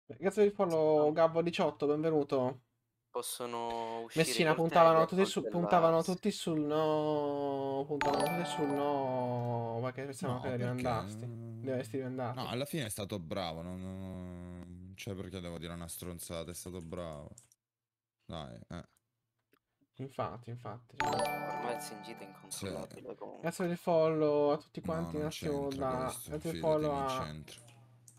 Grazie di follow, Gabbo18, benvenuto. Possono uscire Messina puntavano tutti, su, puntavano tutti sul no. Puntavano tutti sul no. Ma che sennò che rimandasti. Dovresti rimandare. No, alla fine è stato bravo. Non, non- non c'è cioè, perché devo dire una stronzata. È stato bravo. Dai, eh. Infatti, infatti. Ormai il singito è incontrollabile. Sì. Grazie del follow a tutti quanti. No, un attimo da. Grazie del follow a.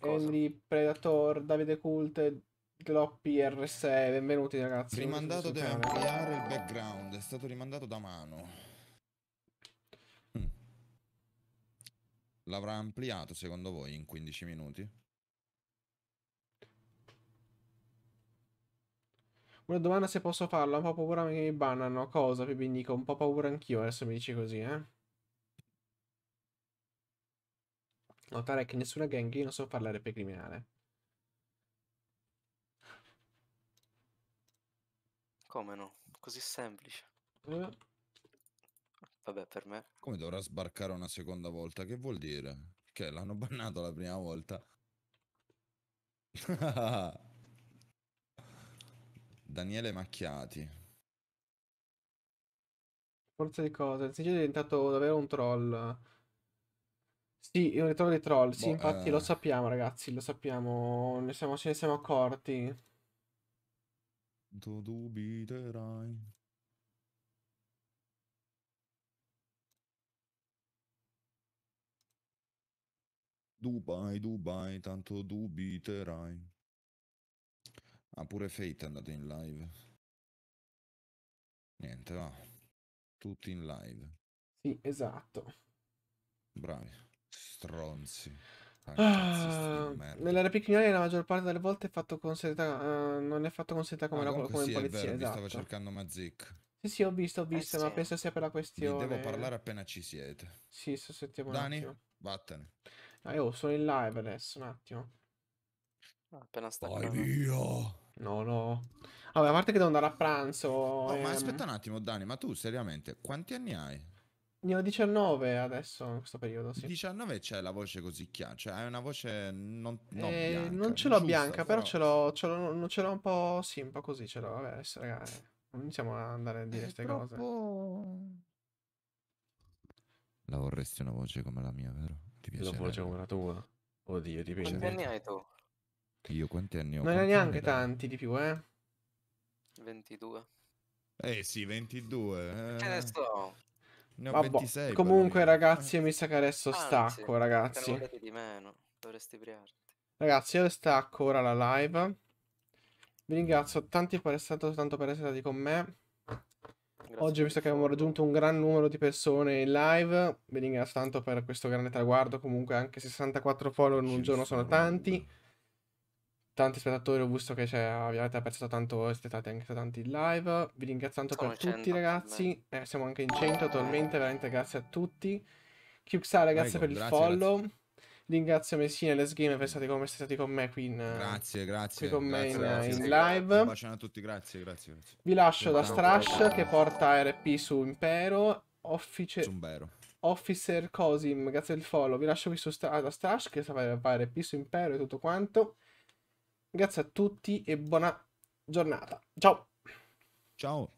Ellie Predator, Davide Culte, Gloppy R6. Benvenuti ragazzi. Rimandato deve ampliare il background. È stato rimandato da mano. Mm. L'avrà ampliato secondo voi in 15 minuti? Una domanda se posso farla, un po' paura che mi bannano. Cosa, Pepinico? Un po' paura anch'io adesso mi dici così, eh? Notare che nessuna gang, io non so parlare per criminale. Come no? Così semplice. Eh? Vabbè, per me. Come dovrà sbarcare una seconda volta? Che vuol dire? Che l'hanno bannato la prima volta. Ahahah. Daniele Macchiati. Forza di cosa? Il CG è diventato davvero un troll. Sì, un ritorno dei troll. Sì, boh, infatti eh... lo sappiamo, ragazzi. Lo sappiamo. Ne siamo, ce ne siamo accorti. Tu dubiterai. Dubai, Dubai, tanto dubiterai. Ah, pure Fate è andato in live. Niente, va. Tutti in live. Sì, esatto. Bravi. Stronzi. Ah, nella repicchioneria la maggior parte delle volte è fatto con serietà, uh, non è fatto con serietà come, ah, la, come sì, polizia. Vero, esatto. stava cercando Mazik. Sì, sì, ho visto, ho eh, visto, eh, ma sì. penso sia per la questione. Vi devo parlare appena ci siete. Sì, se sentiamo Dani, vattene. Ah, io sono in live adesso, un attimo. Ah, appena staccato. Vai via! No, no. Vabbè, a parte che devo andare a pranzo. Oh, ehm... Ma aspetta un attimo, Dani, ma tu seriamente quanti anni hai? Ne ho 19 adesso, in questo periodo, sì. 19 c'è la voce così chiara, cioè hai una voce non, non eh, bianca. Non ce l'ho giusta, bianca, però, ce l'ho, ce, l'ho, ce l'ho un po' sì, un po' così ce l'ho. Vabbè, adesso, ragazzi, eh, non iniziamo ad andare a dire queste eh, troppo... cose. La vorresti una voce come la mia, vero? Ti piace? Una voce come la tua? Oddio, ti piace? Quanti anni hai tu? Io quanti anni ho? Non ne ho neanche tanti da... di più, eh? 22. Eh sì, 22. Eh. Adesso... Ne ho Vabbè, 26. Comunque, ragazzi, mi sa che adesso Anzi, stacco, ragazzi. di meno, dovresti briarti. Ragazzi, io stacco ora la live. Vi ringrazio tanti per essere, tanto per essere stati con me. Grazie Oggi, visto che abbiamo raggiunto un gran numero di persone in live, vi ringrazio tanto per questo grande traguardo. Comunque, anche 64 follow in un giorno sono tanti tanti spettatori, ho visto che cioè, avete apprezzato tanto, siete anche tanti in live. Vi ringrazio tanto per 100, tutti ragazzi, eh, siamo anche in 100 attualmente, veramente grazie a tutti. Chiuxare, grazie Prego, per grazie, il follow. Grazie. Ringrazio Messina e Les Game per essere stati, stati con me qui in, eh, grazie, grazie, qui con me in, grazie, in live. Un bacione a tutti, grazie, grazie. Vi lascio da Strash che porta RP su Impero. Office... Zumbero. Officer Cosim, grazie del follow. Vi lascio qui su Stra- ah, da Strash che fare RP su Impero e tutto quanto. Grazie a tutti e buona giornata. Ciao. Ciao.